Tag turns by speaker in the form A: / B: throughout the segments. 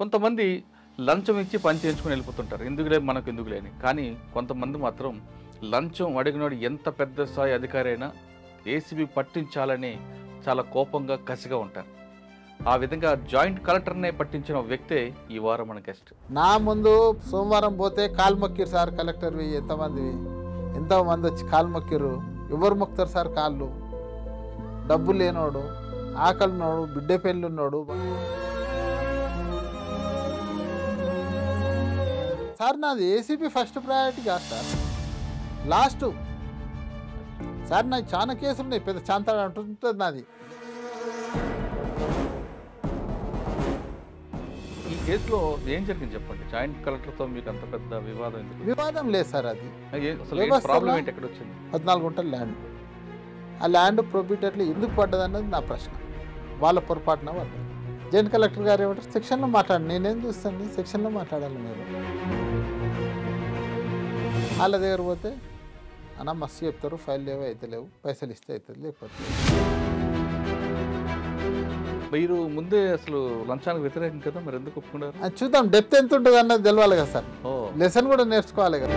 A: కొంతమంది లంచం ఇచ్చి పని చేయించుకొని వెళ్ళిపోతుంటారు లేదు మనకు లేని కానీ కొంతమంది మాత్రం లంచం అడిగినోడు ఎంత పెద్ద స్థాయి అధికారి అయినా ఏసీబీ పట్టించాలని చాలా కోపంగా కసిగా ఉంటారు ఆ విధంగా జాయింట్ కలెక్టర్నే పట్టించిన వ్యక్తే ఈ వారం మన గెస్ట్
B: నా ముందు సోమవారం పోతే కాల్మొక్కిరు సార్ కలెక్టర్ ఎంతమంది ఎంతోమంది వచ్చి కాలు మొక్కిర్రు ఎవరు మొక్కుతారు సార్ కాళ్ళు డబ్బు లేనోడు ఆకలి ఉన్నాడు బిడ్డ ఉన్నాడు సార్ నాది ఏసీపీ ఫస్ట్ ప్రయారిటీ కాదు సార్ లాస్ట్ సార్ నాకు చాలా కేసులు ఉన్నాయి పెద్ద చాంతాడు అంటుంటుంది నాది
A: కేసులో ఏం జరిగింది చెప్పండి జాయింట్ కలెక్టర్ తో మీకు అంత పెద్ద వివాదం
B: వివాదం లేదు సార్ అది
A: ప్రాబ్లం ఏంటి ఎక్కడ వచ్చింది
B: పద్నాలుగు గుంటల ల్యాండ్ ఆ ల్యాండ్ ప్రొబ్యూటర్లు ఎందుకు పడ్డది అన్నది నా ప్రశ్న వాళ్ళ పొరపాటున వాళ్ళు జాయింట్ కలెక్టర్ గారు ఏమంటారు సెక్షన్లో మాట్లాడండి నేనేం చూస్తాను సెక్షన్లో మాట్లాడాలి మీరు వాళ్ళ దగ్గర పోతే అన్న మస్తు చెప్తారు ఫైల్ లేవు అయితే లేవు పైసలు ఇస్తే అవుతుంది లేకపోతే మీరు
A: ముందే అసలు లంచానికి వ్యతిరేకం కదా మరి ఎందుకు ఒప్పుకున్నారు
B: చూద్దాం డెప్త్ ఎంత ఉంటుంది అన్నది తెలవాలి కదా సార్ లెసన్ కూడా నేర్చుకోవాలి కదా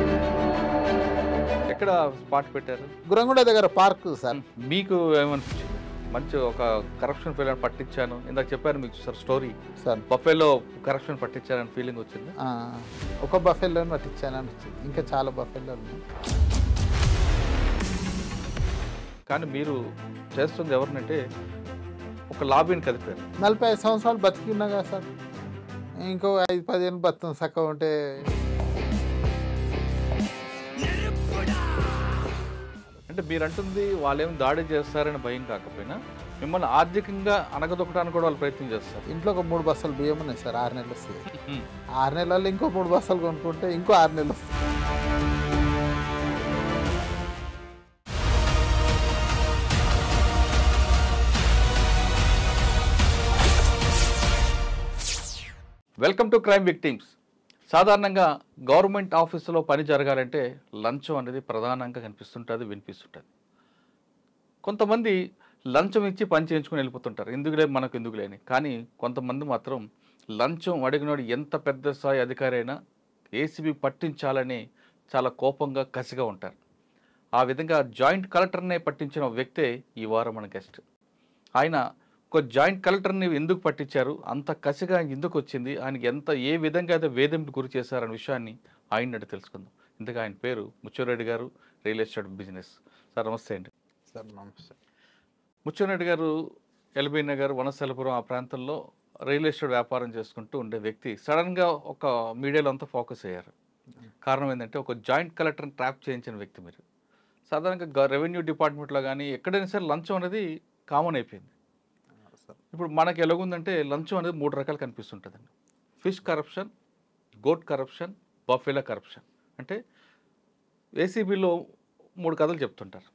A: ఎక్కడ స్పాట్ పెట్టారు
B: గురంగూడ దగ్గర పార్క్ సార్
A: మీకు ఏమనిపించింది మంచి ఒక కరప్షన్ ఫీల్ పట్టించాను ఇందాక చెప్పారు మీకు sir story sir buffalo corruption పట్టించారని ఫీలింగ్ వచ్చింది
B: ఒక బఫేలో పట్టించాను అనిపించింది ఇంకా చాలా బఫేలో
A: కానీ మీరు చేస్తుంది ఎవరినంటే లాబీని కదిపారు
B: నలభై ఐదు సంవత్సరాలు బతికిన్నా కదా సార్ ఇంకో ఐదు పదిహేను బతుకు చక్కగా ఉంటే
A: అంటే మీరు అంటుంది వాళ్ళేం దాడి చేస్తారని భయం కాకపోయినా మిమ్మల్ని ఆర్థికంగా అనగదొక్కడానికి కూడా వాళ్ళు ప్రయత్నం చేస్తారు ఇంట్లో ఒక మూడు బస్సులు బియ్యం ఉన్నాయి సార్ ఆరు నెలలు
C: వస్తాయి
B: ఆరు నెలల్లో ఇంకో మూడు బస్సులు కొనుక్కుంటే ఇంకో ఆరు నెలలు వస్తాయి
A: వెల్కమ్ టు క్రైమ్ విక్టిమ్స్ సాధారణంగా గవర్నమెంట్ ఆఫీసులో పని జరగాలంటే లంచం అనేది ప్రధానంగా కనిపిస్తుంటుంది వినిపిస్తుంటుంది కొంతమంది లంచం ఇచ్చి పని చేయించుకుని వెళ్ళిపోతుంటారు ఎందుకులే మనకు ఎందుకులేని కానీ కొంతమంది మాత్రం లంచం అడిగినాడు ఎంత పెద్ద స్థాయి అధికారి అయినా ఏసీబీ పట్టించాలని చాలా కోపంగా కసిగా ఉంటారు ఆ విధంగా జాయింట్ కలెక్టర్నే పట్టించిన వ్యక్తే ఈ వారం మన గెస్ట్ ఆయన ఒక జాయింట్ కలెక్టర్ని ఎందుకు పట్టించారు అంత కసిగా ఆయనకి ఎందుకు వచ్చింది ఆయనకి ఎంత ఏ విధంగా అయితే వేధింపు గురి చేశారనే విషయాన్ని ఆయన అంటే తెలుసుకుందాం ఇంతగా ఆయన పేరు ముచ్చురెడ్డి గారు రియల్ ఎస్టేట్ బిజినెస్ సార్ నమస్తే అండి
B: సార్ నమస్తే
A: ముచ్చురెడ్డి గారు ఎల్బీ నగర్ వనసలపురం ఆ ప్రాంతంలో రియల్ ఎస్టేట్ వ్యాపారం చేసుకుంటూ ఉండే వ్యక్తి సడన్గా ఒక మీడియాలో అంతా ఫోకస్ అయ్యారు కారణం ఏంటంటే ఒక జాయింట్ కలెక్టర్ని ట్రాప్ చేయించిన వ్యక్తి మీరు సాధారణంగా రెవెన్యూ డిపార్ట్మెంట్లో కానీ ఎక్కడైనా సరే లంచం అనేది కామన్ అయిపోయింది ఇప్పుడు మనకు ఎలాగుందంటే లంచం అనేది మూడు రకాలు కనిపిస్తుంటుందండి fish corruption goat corruption buffalo corruption అంటే ఏసీబీలో మూడు కథలు చెప్తుంటారు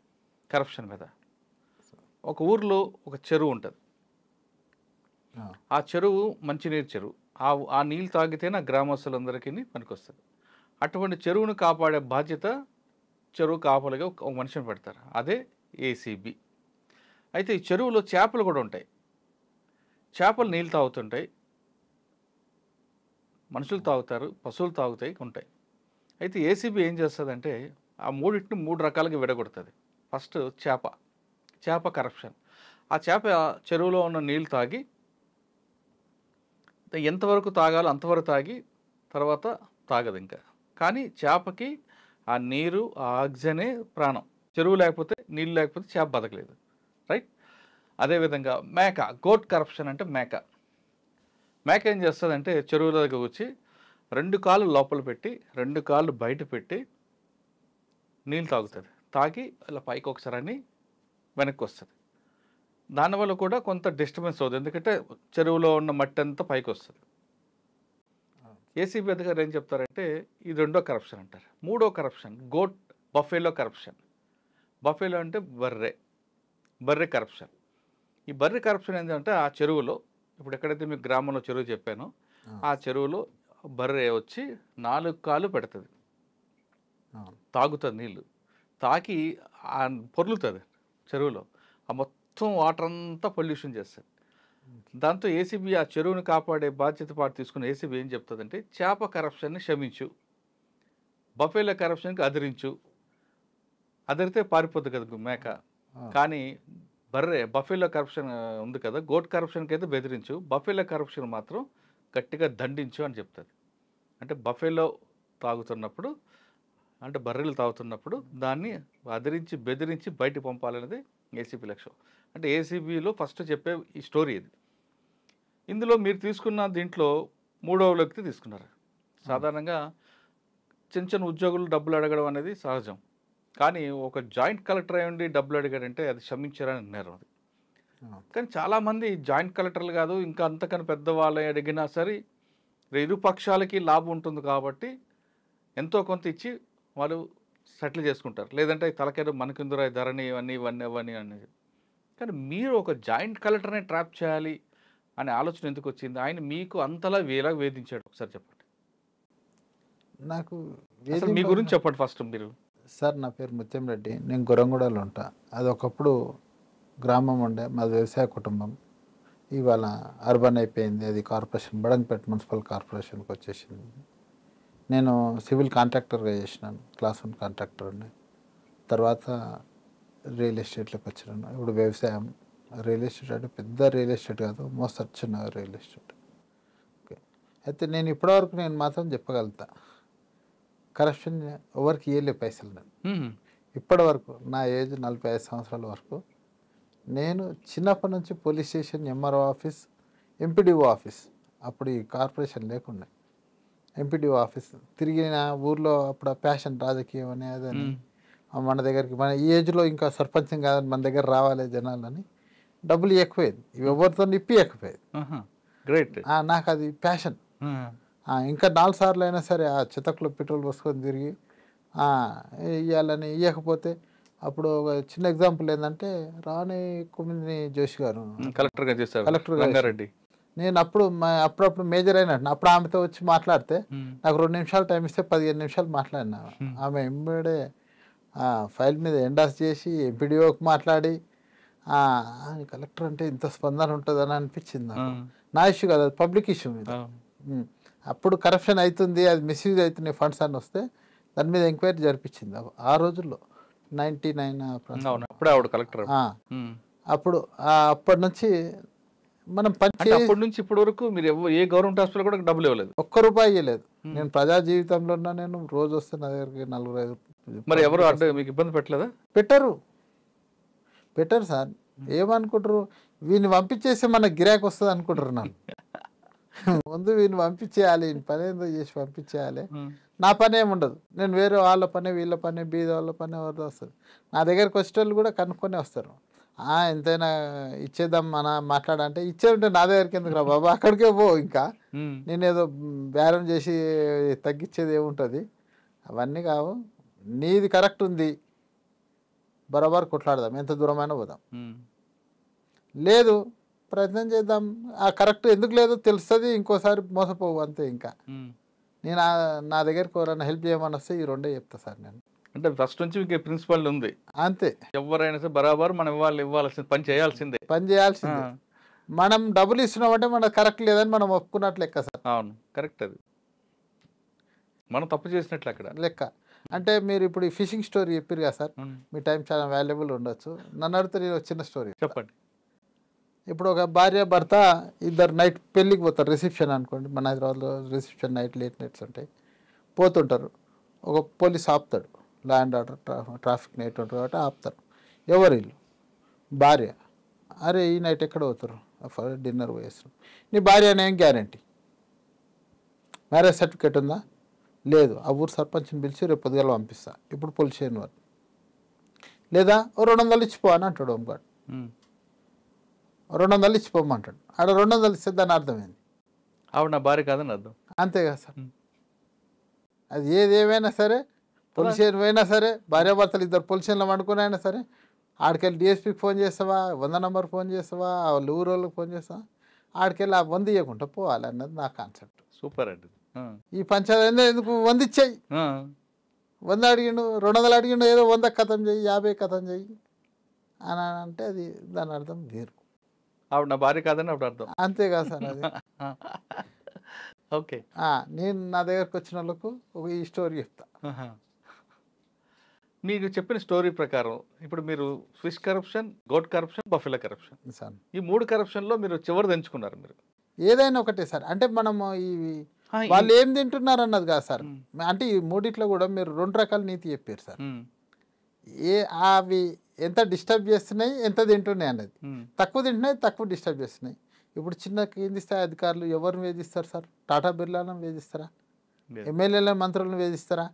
A: కరప్షన్ మీద ఒక ఊర్లో ఒక చెరువు ఉంటుంది ఆ చెరువు మంచినీరు చెరువు ఆ ఆ నీళ్ళు తాగితేనే నా గ్రామస్తులందరికీ పనికొస్తుంది అటువంటి చెరువును కాపాడే బాధ్యత చెరువు కాపలిగా ఒక మనిషిని పెడతారు అదే ఏసీబీ అయితే ఈ చెరువులో చేపలు కూడా ఉంటాయి చేపలు నీళ్ళు తాగుతుంటాయి మనుషులు తాగుతారు పశువులు తాగుతాయి ఉంటాయి అయితే ఏసీబీ ఏం చేస్తుందంటే ఆ మూడింటిని మూడు రకాలుగా విడగొడుతుంది ఫస్ట్ చేప చేప కరప్షన్ ఆ చేప చెరువులో ఉన్న నీళ్ళు తాగి ఎంతవరకు తాగాలో అంతవరకు తాగి తర్వాత తాగదు ఇంకా కానీ చేపకి ఆ నీరు ఆ ఆక్సిజనే ప్రాణం చెరువు లేకపోతే నీళ్ళు లేకపోతే చేప బతకలేదు అదేవిధంగా మేక గోట్ కరప్షన్ అంటే మేక మేక ఏం చేస్తుందంటే చెరువుల దగ్గర వచ్చి రెండు కాళ్ళు లోపల పెట్టి రెండు కాళ్ళు బయట పెట్టి నీళ్ళు తాగుతుంది తాగి ఇలా పైకి ఒకసారి వెనక్కి వస్తుంది దానివల్ల కూడా కొంత డిస్టర్బెన్స్ అవుతుంది ఎందుకంటే చెరువులో ఉన్న మట్టి అంతా పైకి వస్తుంది ఏసీబీ అధికారులు ఏం చెప్తారంటే ఇది రెండో కరప్షన్ అంటారు మూడో corruption goat buffalo corruption buffalo అంటే బర్రె బర్రె కరప్షన్ ఈ బర్రె కరప్షన్ ఏంటంటే ఆ చెరువులో ఇప్పుడు ఎక్కడైతే మీకు గ్రామంలో చెరువు చెప్పానో ఆ చెరువులో బర్రె వచ్చి నాలుగు కాలు పెడుతుంది తాగుతుంది నీళ్ళు తాకి పొర్లుతుంది చెరువులో ఆ మొత్తం వాటర్ అంతా పొల్యూషన్ చేస్తుంది దాంతో ఏసీబీ ఆ చెరువును కాపాడే బాధ్యత పాటు తీసుకున్న ఏసీబీ ఏం చెప్తుందంటే చేప కరప్షన్ని క్షమించు బఫేల కరప్షన్కి అదిరించు అదిరితే పారిపోతుంది కదా మేక కానీ బర్రే బఫీలో కరప్షన్ ఉంది కదా గోట్ కరప్షన్కి అయితే బెదిరించు బఫేలో కరప్షన్ మాత్రం గట్టిగా దండించు అని చెప్తుంది అంటే బఫేలో తాగుతున్నప్పుడు అంటే బర్రెలు తాగుతున్నప్పుడు దాన్ని అదిరించి బెదిరించి బయట పంపాలనేది ఏసీబీ లక్ష్యం అంటే ఏసీబీలో ఫస్ట్ చెప్పే ఈ స్టోరీ ఇది ఇందులో మీరు తీసుకున్న దీంట్లో మూడవ వ్యక్తి తీసుకున్నారు సాధారణంగా చిన్న చిన్న ఉద్యోగులు డబ్బులు అడగడం అనేది సహజం కానీ ఒక జాయింట్ కలెక్టర్ ఉండి డబ్బులు అడిగాడంటే అది క్షమించారని అన్నారు అది కానీ చాలామంది జాయింట్ కలెక్టర్లు కాదు ఇంకా అంతకన్నా పెద్దవాళ్ళని అడిగినా సరే ఇరు పక్షాలకి లాభం ఉంటుంది కాబట్టి ఎంతో కొంత ఇచ్చి వాళ్ళు సెటిల్ చేసుకుంటారు లేదంటే తలకేదో మనకిందురా ధరని ఇవన్నీ ఇవన్నీ ఇవన్నీ అనేది కానీ మీరు ఒక జాయింట్ కలెక్టర్ని ట్రాప్ చేయాలి అనే ఆలోచన ఎందుకు వచ్చింది ఆయన మీకు అంతలా వేలా వేధించాడు
B: ఒకసారి చెప్పండి నాకు మీ గురించి చెప్పండి ఫస్ట్ మీరు సార్ నా పేరు ముత్యం రెడ్డి నేను గురంగూడలో ఉంటా అది ఒకప్పుడు గ్రామం ఉండే మా వ్యవసాయ కుటుంబం ఇవాళ అర్బన్ అయిపోయింది అది కార్పొరేషన్ బడంగపేట మున్సిపల్ కార్పొరేషన్కి వచ్చేసింది నేను సివిల్ కాంట్రాక్టర్గా చేసినాను క్లాస్ వన్ కాంట్రాక్టర్ని తర్వాత రియల్ ఎస్టేట్లోకి వచ్చినాను ఇప్పుడు వ్యవసాయం రియల్ ఎస్టేట్ అంటే పెద్ద రియల్ ఎస్టేట్ కాదు మోస్ట్ చిన్న రియల్ ఎస్టేట్ ఓకే అయితే నేను ఇప్పటివరకు నేను మాత్రం చెప్పగలుగుతా కరప్షన్ ఎవరికి ఇవ్వలేవు పైసలు నేను ఇప్పటి వరకు నా ఏజ్ నలభై ఐదు సంవత్సరాల వరకు నేను చిన్నప్పటి నుంచి police station MRO office MPDO office అప్పుడు ఈ కార్పొరేషన్ లేకుండా ఎంపీడీఓ ఆఫీస్ తిరిగిన ఊర్లో అప్పుడు ప్యాషన్ రాజకీయం అనేదని మన దగ్గరికి మన ఈ ఏజ్లో ఇంకా సర్పంచం కాదని మన దగ్గర రావాలి జనాలని డబ్బులు ఎక్కువైంది ఎవరితో నిప్పి ఎక్కువేది గ్రేట్ నాకు అది ప్యాషన్ ఇంకా నాలుగు సార్లు అయినా సరే ఆ చితకులో పెట్రోల్ పోసుకొని తిరిగి ఇవ్వాలని ఇవ్వకపోతే అప్పుడు ఒక చిన్న ఎగ్జాంపుల్ ఏంటంటే రాణి కుమిని జోషి గారు
A: కలెక్టర్గా చేశారు కలెక్టర్ రంగారెడ్డి
B: నేను అప్పుడు అప్పుడప్పుడు మేజర్ అయినట్టు అప్పుడు ఆమెతో వచ్చి మాట్లాడితే నాకు రెండు నిమిషాలు టైం ఇస్తే పదిహేను నిమిషాలు మాట్లాడినా ఆమె ఎంబడే ఫైల్ మీద ఎండాస్ చేసి ఎంపీడీఓకి మాట్లాడి కలెక్టర్ అంటే ఇంత స్పందన ఉంటుందని అనిపించింది నా ఇష్యూ కదా పబ్లిక్ ఇష్యూ మీద అప్పుడు కరప్షన్ అవుతుంది అది మిస్యూజ్ అవుతున్నాయి ఫండ్స్ అని వస్తే దాని మీద ఎంక్వైరీ జరిపించింది ఆ రోజుల్లో నైన్టీ నైన్ అప్పుడే ఆవిడ కలెక్టర్ అప్పుడు అప్పటి నుంచి మనం పని అప్పటి
A: నుంచి ఇప్పటి వరకు మీరు ఏ గవర్నమెంట్ హాస్పిటల్ కూడా డబ్బులు ఇవ్వలేదు
B: ఒక్క రూపాయి ఇవ్వలేదు నేను ప్రజా జీవితంలో ఉన్నా నేను రోజు వస్తే నా దగ్గరికి నలుగురు ఐదు
A: మరి ఎవరు అంటే మీకు ఇబ్బంది పెట్టలేదా
B: పెట్టరు పెట్టరు సార్ ఏమనుకుంటారు వీని పంపించేసి మన గిరాకీ వస్తుంది అనుకుంటారు నన్ను ముందు వీని పంపించేయాలి ఈ పని ఏదో చేసి పంపించేయాలి నా పని ఏమి ఉండదు నేను వేరే వాళ్ళ పని వీళ్ళ పని బీద వాళ్ళ పని ఎవరిదో వస్తుంది నా దగ్గరికి వచ్చేటోళ్ళు కూడా కనుక్కొని వస్తారు ఎంతైనా ఇచ్చేద్దాం మన మాట్లాడంటే ఇచ్చేదంటే నా దగ్గరికి ఎందుకు రా బాబా అక్కడికే పో ఇంకా నేనేదో బేరం చేసి తగ్గించేది ఏముంటుంది అవన్నీ కావు నీది కరెక్ట్ ఉంది బరాబర్ కొట్లాడదాం ఎంత దూరమైనా పోదాం లేదు ప్రయత్నం చేద్దాం ఆ కరెక్ట్ ఎందుకు లేదో తెలుస్తుంది ఇంకోసారి మోసపోవు అంతే ఇంకా నేను నా దగ్గరికి ఎవరైనా హెల్ప్ చేయమని వస్తే ఈ రెండే చెప్తా సార్ నేను అంటే
A: ఫస్ట్ నుంచి మీకు ప్రిన్సిపల్ ఉంది అంతే ఎవరైనా సరే బరాబర్ మనం ఇవ్వాలి ఇవ్వాల్సింది పని చేయాల్సిందే పని
B: చేయాల్సిందే మనం డబ్బులు అంటే మనకు కరెక్ట్ లేదని మనం ఒప్పుకున్నట్లు లెక్క సార్ అవును కరెక్ట్ అది మనం తప్పు చేసినట్లు అక్కడ లెక్క అంటే మీరు ఇప్పుడు ఈ ఫిషింగ్ స్టోరీ చెప్పారు కదా సార్ మీ టైం చాలా వాల్యుబుల్ ఉండొచ్చు నన్ను అడిగితే నేను చిన్న స్టోరీ చెప్పండి ఇప్పుడు ఒక భార్య భర్త ఇద్దరు నైట్ పెళ్ళికి పోతారు రిసెప్షన్ అనుకోండి మన హైదరాబాద్లో రిసెప్షన్ నైట్ లేట్ నైట్స్ ఉంటాయి పోతుంటారు ఒక పోలీస్ ఆపుతాడు law and order traffic night ఉంటారు కాబట్టి ఆపుతారు ఎవరు వీళ్ళు భార్య అరే ఈ నైట్ ఎక్కడ పోతారు ఫర్ డిన్నర్ పోయేస్తారు నీ భార్య అనేం గ్యారంటీ మ్యారేజ్ సర్టిఫికేట్ ఉందా లేదు ఆ ఊరు సర్పంచ్ని పిలిచి రేపు పొద్దుగల పంపిస్తా ఇప్పుడు పోలీస్ చేయను వారు లేదా రెండు వందలు ఇచ్చిపో అని అంటాడు హోంగార్డ్ రెండు వందలు ఇచ్చి పొమ్మంటాడు ఆడ రెండు వందలు ఇస్తే దాని అర్థమైంది
A: ఆవిడ నా భార్య కాదని అర్థం
B: అంతే కదా సార్ అది ఏది ఏమైనా సరే పొలిషన్ పోయినా సరే భార్యాభర్తలు ఇద్దరు పొలిషన్లో వండుకుని అయినా సరే ఆడికెళ్ళి డిఎస్పీకి ఫోన్ చేస్తావా వంద నెంబర్ ఫోన్ చేస్తావా వాళ్ళు ఊరు వాళ్ళకి ఫోన్ చేస్తావా ఆడికెళ్ళి ఆ వంద ఇవ్వకుండా పోవాలి అన్నది నా కాన్సెప్ట్ సూపర్ అండి ఈ పంచాయతీ ఎందుకు వంద ఇచ్చాయి వంద అడిగిండు రెండు వందలు అడిగిండు ఏదో వంద కథం చెయ్యి యాభై కథం చెయ్యి అని అంటే అది దాని అర్థం వేరు
A: ఆవిడ నా భార్య కాదని ఆవిడ అర్థం అంతేకాదు సార్ అది
B: ఓకే నేను నా దగ్గరకు వచ్చిన వాళ్ళకు ఈ స్టోరీ చెప్తా
A: మీకు చెప్పిన స్టోరీ ప్రకారం ఇప్పుడు మీరు స్విస్ corruption goat corruption buffalo corruption sir
B: ఈ మూడు కరప్షన్లో మీరు చివరి దంచుకున్నారు మీరు ఏదైనా ఒకటే సార్ అంటే మనము ఈ వాళ్ళు ఏం తింటున్నారు అన్నది కాదు సార్ అంటే ఈ మూడిట్లో కూడా మీరు రెండు రకాల నీతి చెప్పారు సార్ ఏ అవి ఎంత డిస్టర్బ్ చేస్తున్నాయి ఎంత తింటున్నాయి అన్నది hmm. తక్కువ తింటున్నాయి తక్కువ డిస్టర్బ్ చేస్తున్నాయి ఇప్పుడు చిన్న కింది స్థాయి అధికారులు ఎవరిని వేధిస్తారు సార్ టాటా బిర్లాలను వేధిస్తారా ఎమ్మెల్యేల మంత్రులను వేధిస్తారా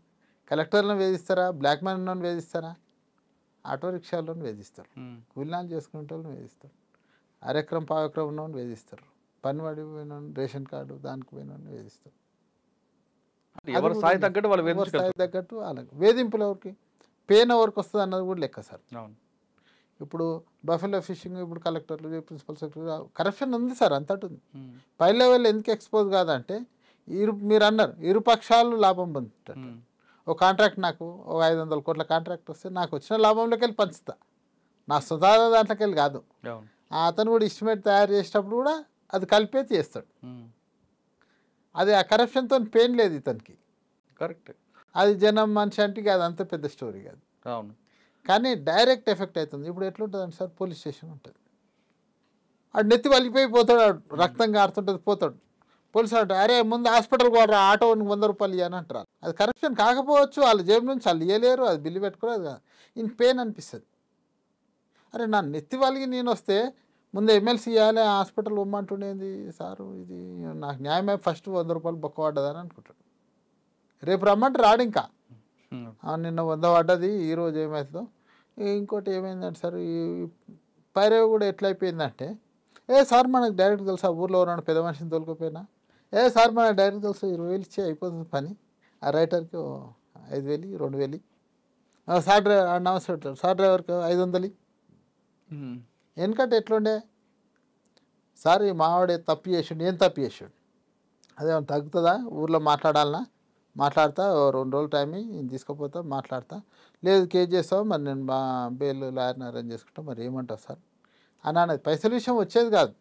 B: కలెక్టర్లను వేధిస్తారా బ్లాక్ మ్యాన్లను వేధిస్తారా ఆటో రిక్షాలను వేధిస్తారు hmm. కూలినాలు చేసుకునే వాళ్ళని వేధిస్తారు అరెక్రం పావక్రం ఉన్నవాడిని వేధిస్తారు పని వాడి పోయిన రేషన్ కార్డు దానికి పోయిన వేధిస్తారు వాళ్ళు స్థాయి తగ్గట్టు వాళ్ళకి వేధింపులు ఎవరికి పెయిన్ ఎవరికి వస్తుంది అన్నది కూడా లెక్క సార్ అవును ఇప్పుడు బఫెలో ఫిషింగ్ ఇప్పుడు కలెక్టర్లు ప్రిన్సిపల్ సెక్రటరీ కరప్షన్ ఉంది సార్ అంతటి ఉంది పై లెవెల్ ఎందుకు ఎక్స్పోజ్ కాదంటే ఇరు మీరు అన్నారు ఇరు పక్షాలు లాభం పొందుతారు ఓ కాంట్రాక్ట్ నాకు ఒక ఐదు వందల కోట్ల కాంట్రాక్ట్ వస్తే నాకు వచ్చిన లాభంలోకి వెళ్ళి పంచుతా నా సుధార దాంట్లోకి వెళ్ళి కాదు అతను కూడా ఇస్టిమేట్ తయారు చేసేటప్పుడు కూడా అది కలిపే చేస్తాడు అది ఆ కరప్షన్తో పెయిన్ లేదు ఇతనికి కరెక్ట్ అది జనం మనిషి అంటే అది అంత పెద్ద స్టోరీ కాదు అవును కానీ డైరెక్ట్ ఎఫెక్ట్ అవుతుంది ఇప్పుడు ఎట్లుంటుందండి సార్ పోలీస్ స్టేషన్ ఉంటుంది ఆడు నెత్తి వలిపోయి పోతాడు రక్తం కారుతుంటుంది పోతాడు పోలీసు అంటే అరే ముందు హాస్పిటల్కి వాడు ఆటోని వంద రూపాయలు ఇవ్వని అంటారు అది కరప్షన్ కాకపోవచ్చు వాళ్ళ జేబు నుంచి వాళ్ళు ఇవ్వలేరు అది బిల్లు పెట్టుకోలేదు కాదు ఇన్ పెయిన్ అనిపిస్తుంది అరే నా నెత్తి వాళ్ళకి నేను వస్తే ముందు ఎమ్మెల్సీ ఇవ్వాలి హాస్పిటల్ ఉమ్మంటుండేది సారు ఇది నాకు న్యాయమే ఫస్ట్ వంద రూపాయలు బొక్క పడ్డదని అనుకుంటాడు రేపు రమ్మంటే రాడు ఇంకా నిన్న వంద పడ్డది ఈరోజు ఏమవుతుందో ఇంకోటి ఏమైందంటే సార్ ఈ పైరేవి కూడా ఎట్లయిపోయిందంటే ఏ సార్ మనకు డైరెక్ట్ తెలుసా ఊర్లో ఉన్నాడు పెద్ద మనిషిని తోలుకోపోయినా ఏ సార్ మనకు డైరెక్ట్ తెలుసా ఇరవై వేలు ఇచ్చి అయిపోతుంది పని ఆ రైటర్కి ఐదు వేలు రెండు వేలు సార్ డ్రైవర్ నమస్కారం సార్ డ్రైవర్కి ఐదు వందలు ఎందుకంటే ఎట్లుండే సార్ ఈ మావాడే తప్పు చేసిండు ఏం తప్పు చేసిండు అదేమో తగ్గుతుందా ఊర్లో మాట్లాడాలనా మాట్లాడతా రెండు రోజులు టైం తీసుకుపోతా మాట్లాడతా లేదు కేజ్ చేస్తావు మరి నేను మా బెయిల్ లాయర్ని అరేంజ్ చేసుకుంటా మరి ఏమంటావు సార్ అని అనేది పైసల విషయం వచ్చేది కాదు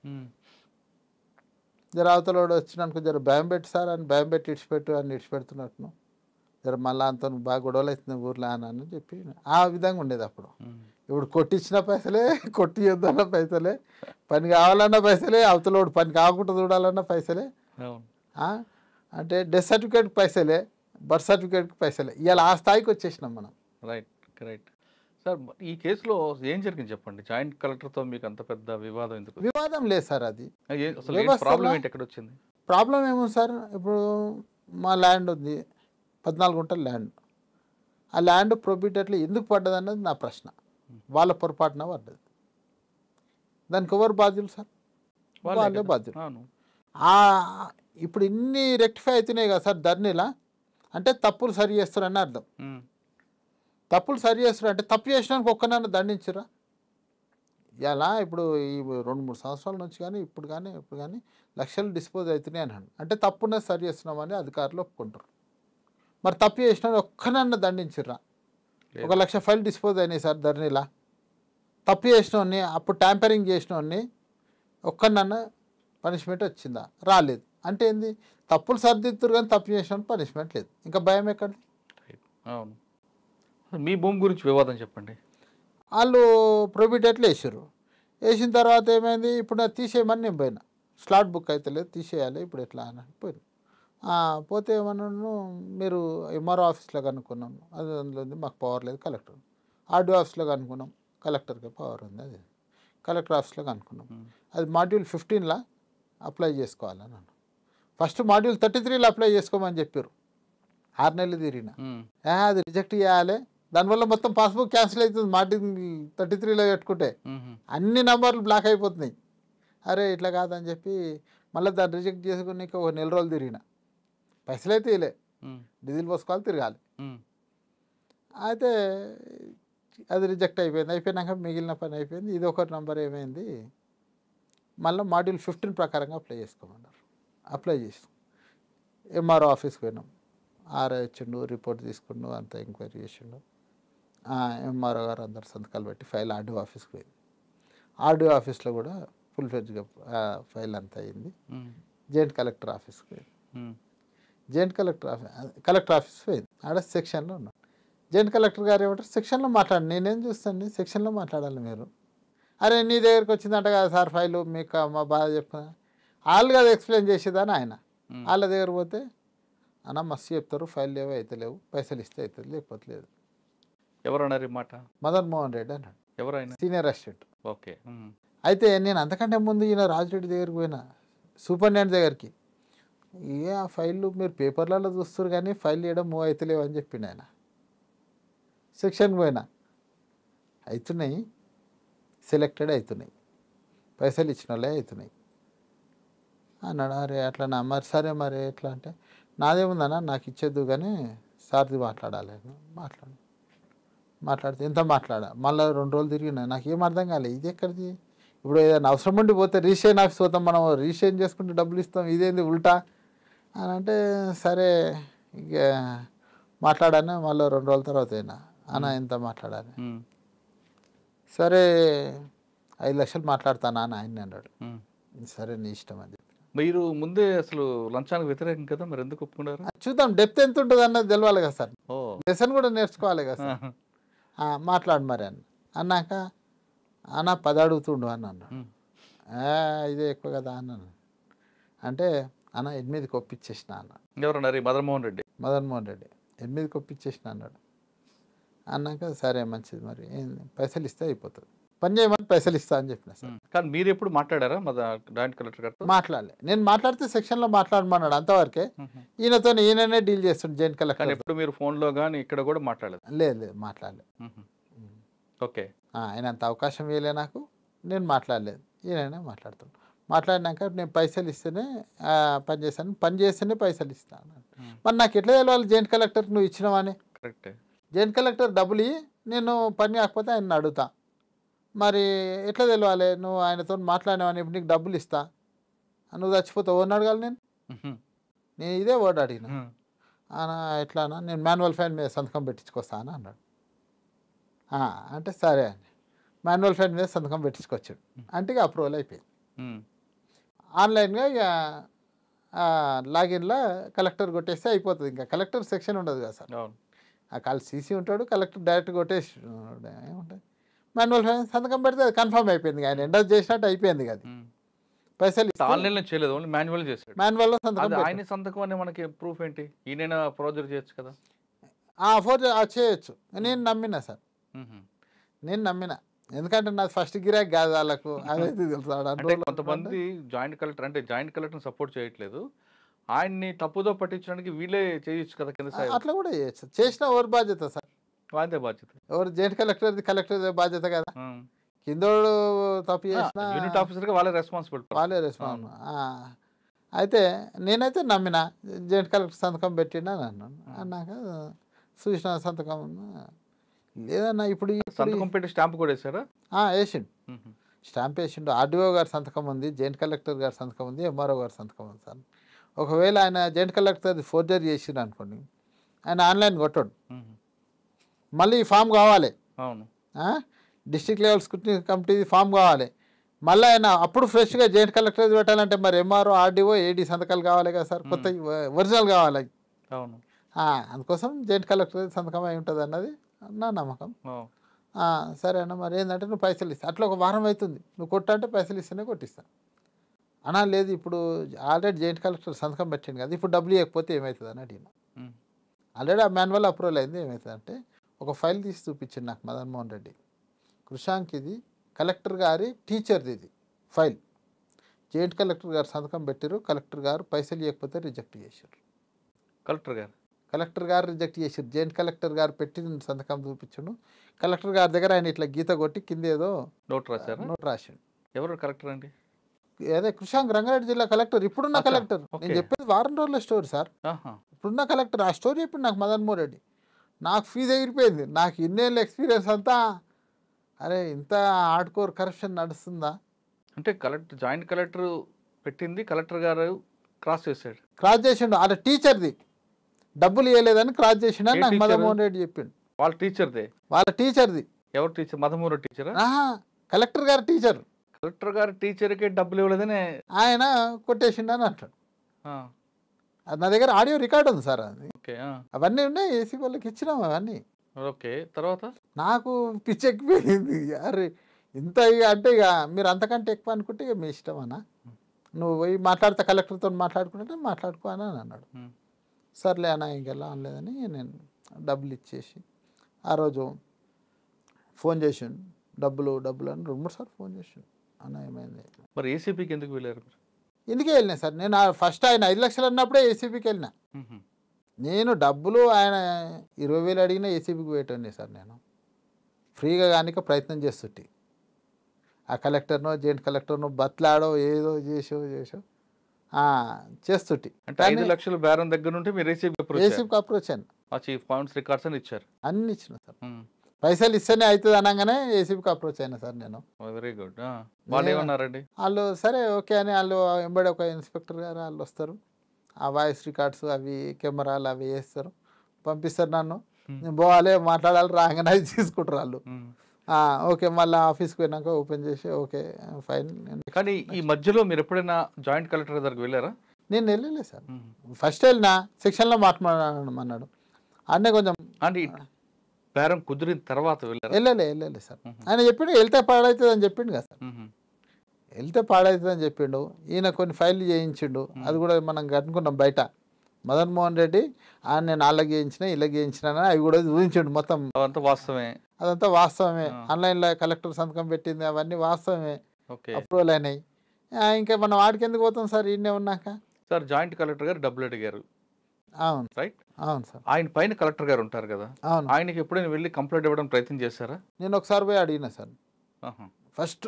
B: జర అవతలోడు అనుకో జర భయం పెట్టి సార్ అని భయం పెట్టి ఇడిచిపెట్టు అని ఇడిచిపెడుతున్నట్టును జర మళ్ళీ అంత బాగా గొడవలు అవుతుంది ఊర్లో అని అని చెప్పి ఆ విధంగా ఉండేది అప్పుడు ఇప్పుడు కొట్టించిన పైసలే కొట్టి వద్దన్న పైసలే పని కావాలన్న పైసలే అవతలోడు పని కాకుండా చూడాలన్న పైసలే అంటే డెత్ సర్టిఫికేట్ పైసలే బర్త్ సర్టిఫికేట్కి పైసలే ఇవాళ ఆ స్థాయికి వచ్చేసినాం మనం
A: రైట్ రైట్ సార్ ఈ కేసులో ఏం జరిగింది చెప్పండి జాయింట్ కలెక్టర్తో మీకు అంత పెద్ద వివాదం
B: ఎందుకు వివాదం లేదు సార్ అది
A: ప్రాబ్లం ఏంటి ఎక్కడ వచ్చింది
B: ప్రాబ్లం ఏమో సార్ ఇప్పుడు మా ల్యాండ్ ఉంది పద్నాలుగు గుంటల ల్యాండ్ ఆ ల్యాండ్ ప్రొబిటర్లు ఎందుకు పడ్డది అన్నది నా ప్రశ్న వాళ్ళ పొరపాటున పడ్డది దానికి ఎవరు బాధ్యులు సార్
C: వాళ్ళే బాధ్యులు
B: ఇప్పుడు ఇన్ని రెక్టిఫై అవుతున్నాయి కదా సార్ ధర్నీలా అంటే తప్పులు సరి చేస్తారని అర్థం తప్పులు సరి చేస్తారు అంటే తప్పు చేసినానికి ఒక్కనన్ను దండించరా ఎలా ఇప్పుడు ఈ రెండు మూడు సంవత్సరాల నుంచి కానీ ఇప్పుడు కానీ ఇప్పుడు కానీ లక్షలు డిస్పోజ్ అవుతున్నాయి అని అంటే తప్పున సరి చేస్తున్నామని అధికారులు ఒప్పుకుంటారు మరి తప్పు చేసిన ఒక్కనన్ను దండించరా ఒక లక్ష ఫైల్ డిస్పోజ్ అయినాయి సార్ ధరణిలా తప్పు చేసినోడిని అప్పుడు ట్యాంపరింగ్ చేసినోడిని ఒక్కనన్ను పనిష్మెంట్ వచ్చిందా రాలేదు అంటే ఏంది తప్పులు సరిదిద్దురు కానీ తప్పు చేసిన పనిష్మెంట్ లేదు ఇంకా భయం ఎక్కడ అవును మీ భూమి గురించి వివాదం చెప్పండి వాళ్ళు ప్రొబిటెట్లు వేసారు వేసిన తర్వాత ఏమైంది ఇప్పుడు నాకు తీసేయమని నేను పోయినా స్లాట్ బుక్ అయితే లేదు తీసేయాలి ఇప్పుడు ఎట్లా అని పోయినా పోతే ఏమన్నాను మీరు ఎంఆర్ఓ ఆఫీస్లో కనుక్కున్నాము అది అందులో ఉంది మాకు పవర్ లేదు కలెక్టర్ ఆర్డీఓ ఆఫీస్లో కనుక్కున్నాం కలెక్టర్కి పవర్ ఉంది అది కలెక్టర్ ఆఫీస్లో కనుక్కున్నాం అది మాడ్యూల్ ఫిఫ్టీన్లా అప్లై చేసుకోవాలని అన్నాను ఫస్ట్ మాడ్యూల్ థర్టీ త్రీలో అప్లై చేసుకోమని చెప్పారు ఆరు నెలలు తిరిగిన అది రిజెక్ట్ చేయాలి దానివల్ల మొత్తం పాస్బుక్ క్యాన్సిల్ అవుతుంది మాడ్యూల్ థర్టీ త్రీలో పెట్టుకుంటే అన్ని నంబర్లు బ్లాక్ అయిపోతున్నాయి అరే ఇట్లా కాదని చెప్పి మళ్ళీ దాన్ని రిజెక్ట్ చేసుకుని ఒక నెల రోజులు తిరిగిన పైసలు అయితే ఇలే డీజిల్ పోసుకోవాలి తిరగాలి అయితే అది రిజెక్ట్ అయిపోయింది అయిపోయినాక మిగిలిన పని అయిపోయింది ఇది ఒకటి నంబర్ ఏమైంది మళ్ళీ మాడ్యూల్ ఫిఫ్టీన్ ప్రకారంగా అప్లై చేసుకోమన్నారు అప్లై చేసినాం ఎంఆర్ఓ ఆఫీస్కి పోయినాం ఆర్ఓ ఇచ్చిండు రిపోర్ట్ తీసుకుండు అంతా ఎంక్వైరీ చేసిండు ఎంఆర్ఓ గారు అందరు సంతకాలు పెట్టి ఫైల్ ఆర్డీఓ ఆఫీస్కి పోయింది ఆర్డీఓ ఆఫీస్లో కూడా ఫుల్ ఫెడ్జ్గా ఫైల్ అంతా అయింది జాయింట్ కలెక్టర్ ఆఫీస్కి పోయింది joint collector office collector office పోయింది ఆడ సెక్షన్లో ఉన్నాం జాయింట్ కలెక్టర్ గారు ఏమంటారు సెక్షన్లో మాట్లాడండి నేనేం చూస్తాను సెక్షన్లో మాట్లాడాలి మీరు అరే నీ దగ్గరికి వచ్చిందంట కదా సార్ ఫైలు మీకు మా బాధ చెప్పిన వాళ్ళు కదా ఎక్స్ప్లెయిన్ చేసేదాని ఆయన వాళ్ళ దగ్గర పోతే అన్న మస్తు చెప్తారు ఫైల్ లేవు అయితే లేవు పైసలు ఇస్తే అవుతుంది లేకపోతే లేదు
A: ఎవరన్నారు మాట
B: మదన్ మోహన్ రెడ్డి అన్నాడు ఎవరైనా సీనియర్ అసిస్టెంట్ ఓకే అయితే నేను అంతకంటే ముందు ఈయన రాజురెడ్డి దగ్గరికి పోయినా సూపరింటెండెంట్ దగ్గరికి ఏ ఆ ఫైళ్ళు మీరు పేపర్లలో చూస్తారు కానీ ఫైల్ చేయడం మూవ్ లేవు అని చెప్పిండు ఆయన సెక్షన్ పోయినా అవుతున్నాయి సెలెక్టెడ్ అవుతున్నాయి పైసలు ఇచ్చిన వాళ్ళే అవుతున్నాయి అన్నాడు అరే అట్లా మరి సరే మరి ఎట్లా అంటే నాదేముందన్నా నాకు ఇచ్చేద్దు కానీ సార్ది మాట్లాడాలి మాట్లాడు మాట్లాడితే ఎంత మాట్లాడా మళ్ళీ రెండు రోజులు తిరిగినా నాకు ఏం అర్థం కాలేదు ఇది ఎక్కడిది ఇప్పుడు ఏదైనా అవసరం ఉండి పోతే రీషేన్ ఆఫీస్ పోతాం మనం రీషేన్ చేసుకుంటే డబ్బులు ఇస్తాం ఇదేంది ఉల్టా అని అంటే సరే ఇక మాట్లాడాను మళ్ళీ రెండు రోజుల తర్వాత అయినా అన్న ఎంత మాట్లాడాలి సరే ఐదు లక్షలు మాట్లాడతానా అని ఆయన అన్నాడు సరే నీ ఇష్టం అని చెప్పి మీరు ముందే అసలు లంచానికి వ్యతిరేకం కదా మరి ఎందుకు ఒప్పుకున్నారు చూద్దాం డెప్త్ ఎంత ఉంటుంది అన్నది తెలవాలి కదా సార్ లెసన్ కూడా నేర్చుకోవాలి కదా సార్ మాట్లాడు మరి అన్న అన్నాక అన్న పది అడుగుతుండు అన్నాను ఇదే ఎక్కువ కదా అన్నాను అంటే అన్న ఎనిమిది ఒప్పించేసిన అన్న
A: ఎవరన్నారు మదన్మోహన్ రెడ్డి
B: మదన్మోహన్ రెడ్డి ఎనిమిది ఒప్పించేసిన అన్నాడు అన్నాక సరే మంచిది మరి పైసలు ఇస్తే అయిపోతుంది పని చేయమని పైసలు ఇస్తా అని చెప్పిన సార్ కానీ మీరు ఎప్పుడు
A: మాట్లాడారా మా జాయింట్ కలెక్టర్ గారు మాట్లాడలే
B: నేను మాట్లాడితే సెక్షన్లో మాట్లాడమన్నాడు అంతవరకే ఈయనతో ఈయననే డీల్ చేస్తుండే జాయింట్ కలెక్టర్
A: ఎప్పుడు మీరు ఫోన్లో కానీ ఇక్కడ కూడా మాట్లాడలేదు
B: లేదు లేదు మాట్లాడలేదు ఓకే ఆయన అంత అవకాశం ఇవ్వలే నాకు నేను మాట్లాడలేదు ఈయననే మాట్లాడుతాను మాట్లాడినాక నేను పైసలు ఇస్తేనే పని చేశాను పని చేస్తేనే పైసలు ఇస్తాను మరి నాకు ఎట్లా తెలియాలి జాయింట్ కలెక్టర్ నువ్వు అని కరెక్ట్ జాయింట్ కలెక్టర్ డబ్బులు నేను పని కాకపోతే ఆయన అడుగుతాను మరి ఎట్లా తెలవాలి నువ్వు ఆయనతో మాట్లాడినావని అని నీకు డబ్బులు ఇస్తా నువ్వు చచ్చిపోతావు ఓన్ అడగాలి నేను నేను ఇదే వర్డ్ అడిగిన ఎట్లానా నేను మాన్యువల్ ఫైన్ మీద సంతకం పెట్టించుకొస్తా అని అన్నాడు అంటే సరే అని మాన్యువల్ ఫైన్ మీద సంతకం పెట్టించుకొచ్చాడు అంటే ఇక అప్రూవల్ అయిపోయింది ఆన్లైన్గా ఇక లాగిన్లో కలెక్టర్ కొట్టేస్తే అయిపోతుంది ఇంకా కలెక్టర్ సెక్షన్ ఉండదు కదా సార్ ఆ కాల్ సీసీ ఉంటాడు కలెక్టర్ డైరెక్ట్ కొట్టేసి ఏముంటుంది మాన్యువల్ సంతకం పెడితే అది కన్ఫర్మ్ అయిపోయింది ఆయన ఎండర్ చేసినట్టు అయిపోయింది అది పైసలు
A: ఆన్లైన్లో చేయలేదు మాన్యువల్ చేశాడు సంతకం ఆయన సంతకం అనే మనకి ప్రూఫ్ ఏంటి ఈయన ఫోర్జర్ చేయొచ్చు కదా
B: ఆ ఫోర్జర్ చేయొచ్చు నేను నమ్మినా సార్ నేను నమ్మినా ఎందుకంటే నాది ఫస్ట్ గిరాక్ కాదు వాళ్ళకు అదైతే తెలుసు కొంతమంది
A: జాయింట్ కలెక్టర్ అంటే జాయింట్ కలెక్టర్ సపోర్ట్ చేయట్లేదు ఆయన్ని తప్పుదో
B: పట్టించడానికి వీలే చేయొచ్చు కదా కింద అట్లా కూడా చేయొచ్చు చేసిన ఓర్ బాధ్యత సార్ వాదే బాధ్యత ఎవరు జాయింట్ కలెక్టర్ కలెక్టర్ బాధ్యత కదా కిందోడు తప్పు చేసిన యూనిట్ ఆఫీసర్కి వాళ్ళే రెస్పాన్సిబిలిటీ వాళ్ళే రెస్పాన్స్ అయితే నేనైతే నమ్మిన జాయింట్ కలెక్టర్ సంతకం పెట్టినా నన్ను అన్నాక చూసిన సంతకం లేదన్నా ఇప్పుడు సంతకం పెట్టి స్టాంప్ కూడా వేసారా వేసిండు స్టాంప్ వేసిండు ఆర్డీఓ గారి సంతకం ఉంది జాయింట్ కలెక్టర్ గారి సంతకం ఉంది ఎంఆర్ఓ గారి సంతకం ఉంది సార్ ఒకవేళ ఆయన జాయింట్ కలెక్టర్ ఫోర్జరీ చేసిండు అనుకోండి ఆయన ఆన్లైన్ కొట్టాడు మళ్ళీ ఈ ఫామ్ కావాలి అవును district level scrutiny committee form కావాలి మళ్ళీ ఆయన అప్పుడు ఫ్రెష్గా జాయింట్ కలెక్టర్ పెట్టాలంటే మరి ఎంఆర్ఓ ఆర్డీఓ ఏడీ సంతకాలు కావాలి కదా సార్ కొత్త ఒరిజినల్ కావాలి అవును అందుకోసం జాయింట్ కలెక్టర్ సంతకం అయి ఉంటుంది అన్నది నా నమ్మకం సరే అన్న మరి ఏంటంటే నువ్వు పైసలు ఇస్తా అట్లా ఒక వారం అవుతుంది నువ్వు కొట్టాలంటే పైసలు ఇస్తేనే కొట్టిస్తా అన్నా లేదు ఇప్పుడు ఆల్రెడీ జాయింట్ కలెక్టర్ సంతకం పెట్టాను కదా ఇప్పుడు డబ్బులు ఇవ్వకపోతే ఏమవుతుంది అని ఆల్రెడీ ఆ మాన్యువల్ అప్రూవల్ అయింది అంటే ఒక ఫైల్ తీసి చూపించింది నాకు మదన్మోహన్ రెడ్డి కృషాంక్ ఇది కలెక్టర్ గారి టీచర్ది ఇది ఫైల్ జాయింట్ కలెక్టర్ గారు సంతకం పెట్టారు కలెక్టర్ గారు పైసలు ఇవ్వకపోతే రిజెక్ట్ చేశారు కలెక్టర్ గారు కలెక్టర్ గారు రిజెక్ట్ చేశారు జాయింట్ కలెక్టర్ గారు పెట్టి సంతకం చూపించను కలెక్టర్ గారి దగ్గర ఆయన ఇట్లా గీత కొట్టి కింద ఏదో నోట్ రాశారు నోట్ రాశాడు
A: ఎవరు కలెక్టర్ అండి
B: అదే కృషాంక్ రంగారెడ్డి జిల్లా కలెక్టర్ ఇప్పుడున్న కలెక్టర్ నేను చెప్పేది వారం రోజుల స్టోరీ సార్ ఇప్పుడున్న కలెక్టర్ ఆ స్టోరీ ఇప్పుడు నాకు మదన్మోహన్ రెడ్డి నాకు ఫీజు ఎగిరిపోయింది నాకు ఇన్నేళ్ళ ఎక్స్పీరియన్స్ అంతా అరే ఇంత హార్డ్ కోర్ కరప్షన్ నడుస్తుందా అంటే కలెక్టర్ జాయింట్ కలెక్టర్ పెట్టింది కలెక్టర్ గారు క్రాస్ చేశాడు క్రాస్ చేసిండు అలా టీచర్ది డబ్బులు ఇవ్వలేదని క్రాస్ చేసిన నాకు మదమోహన్ రెడ్డి చెప్పిండు
A: వాళ్ళ టీచర్దే
B: వాళ్ళ టీచర్ది
A: ఎవరు teacher Madanmohan Reddy teacher
B: collector గారు టీచర్ కలెక్టర్ గారు టీచర్కి డబ్బులు ఇవ్వలేదని ఆయన కొట్టేసిండని అంటాడు అది నా దగ్గర ఆడియో రికార్డ్ ఉంది సార్ అది అవన్నీ ఉన్నాయి ఏసీ వాళ్ళకి ఇచ్చినాం అవన్నీ
A: ఓకే తర్వాత
B: నాకు పిచ్చి ఎక్కిపోయింది అరే ఇంత అంటే ఇక మీరు అంతకంటే ఎక్కువ అనుకుంటే ఇక మీ ఇష్టం అన్న నువ్వు పోయి మాట్లాడితే కలెక్టర్తో మాట్లాడుకుంటే మాట్లాడుకో అని అన్నాడు సర్లే అన్న ఇంకెలా అనలేదని నేను డబ్బులు ఇచ్చేసి ఆ రోజు ఫోన్ చేసిండు డబ్బులు డబ్బులు అని రెండు మూడు సార్లు ఫోన్ చేసిండు అన్న ఏమైంది మరి ఏసీపీకి ఎందుకు వెళ్ళారు ఇందుకే వెళ్ళినా సార్ నేను ఫస్ట్ ఆయన ఐదు లక్షలు అన్నప్పుడే ఏసీపీకి వెళ్ళినా నేను డబ్బులు ఆయన ఇరవై వేలు అడిగిన ఏసీపీకి పోయేటండి సార్ నేను ఫ్రీగా కానిక ప్రయత్నం చేస్తుంటే ఆ కలెక్టర్నో జాయింట్ కలెక్టర్నో బత్లాడో ఏదో చేసో చేసో చేస్తుంటి అంటే
A: బేరం దగ్గర నుండి మీరు ఏసీపీకి అప్రోచ్ అయ్యాను చీఫ్ పాయింట్స్ రికార్డ్స్ అని ఇచ్చారు
B: అన్ని ఇచ్చిన సార్ పైసలు ఇస్తేనే అవుతుంది అనగానే ఏసీపీకి అప్రోచ్ అయినా సార్ నేను
A: వెరీ గుడ్ వాళ్ళు
B: వాళ్ళు సరే ఓకే అని వాళ్ళు ఎంబడి ఒక ఇన్స్పెక్టర్ గారు వాళ్ళు వస్తారు ఆ వాయిస్ రికార్డ్స్ అవి కెమెరాలు అవి వేస్తారు పంపిస్తారు నన్ను నేను పోవాలి మాట్లాడాలి రాగానే అది తీసుకుంటారు వాళ్ళు ఓకే మళ్ళీ ఆఫీస్కి పోయినాక ఓపెన్ చేసి ఓకే ఫైన్ కానీ
A: ఈ మధ్యలో మీరు ఎప్పుడైనా జాయింట్ కలెక్టర్ దగ్గరకు వెళ్ళారా
B: నేను వెళ్ళలేదు సార్ ఫస్ట్ వెళ్ళిన సెక్షన్లో మాట్లాడమన్నాడు అన్నీ కొంచెం అంటే బేరం కుదిరిన తర్వాత వెళ్ళారు వెళ్ళలే వెళ్ళలే సార్ ఆయన చెప్పిండు వెళ్తే పాడవుతుంది అని చెప్పిండు కదా సార్ వెళ్తే పాడవుతుంది అని చెప్పిండు ఈయన కొన్ని ఫైల్ చేయించిండు అది కూడా మనం కట్టుకున్నాం బయట మదన్ మోహన్ రెడ్డి ఆయన నేను వాళ్ళకి చేయించిన ఇలా చేయించిన అవి కూడా ఊహించండు మొత్తం అదంతా వాస్తవమే అదంతా వాస్తవమే ఆన్లైన్లో కలెక్టర్ సంతకం పెట్టింది అవన్నీ వాస్తవమే అప్రూవల్ అయినాయి ఇంకా మనం వాడికి ఎందుకు పోతాం సార్ ఈయనే ఉన్నాక
A: సార్ జాయింట్ కలెక్టర్ గారు డబ్బులు అడిగారు అవును రైట్ అవును సార్ ఆయన పైన కలెక్టర్ గారు ఉంటారు కదా అవును ఆయనకి ఎప్పుడైనా వెళ్ళి కంప్లైంట్ ఇవ్వడం ప్రయత్నం చేశారా
B: నేను ఒకసారి పోయి అడిగినా సార్ ఫస్ట్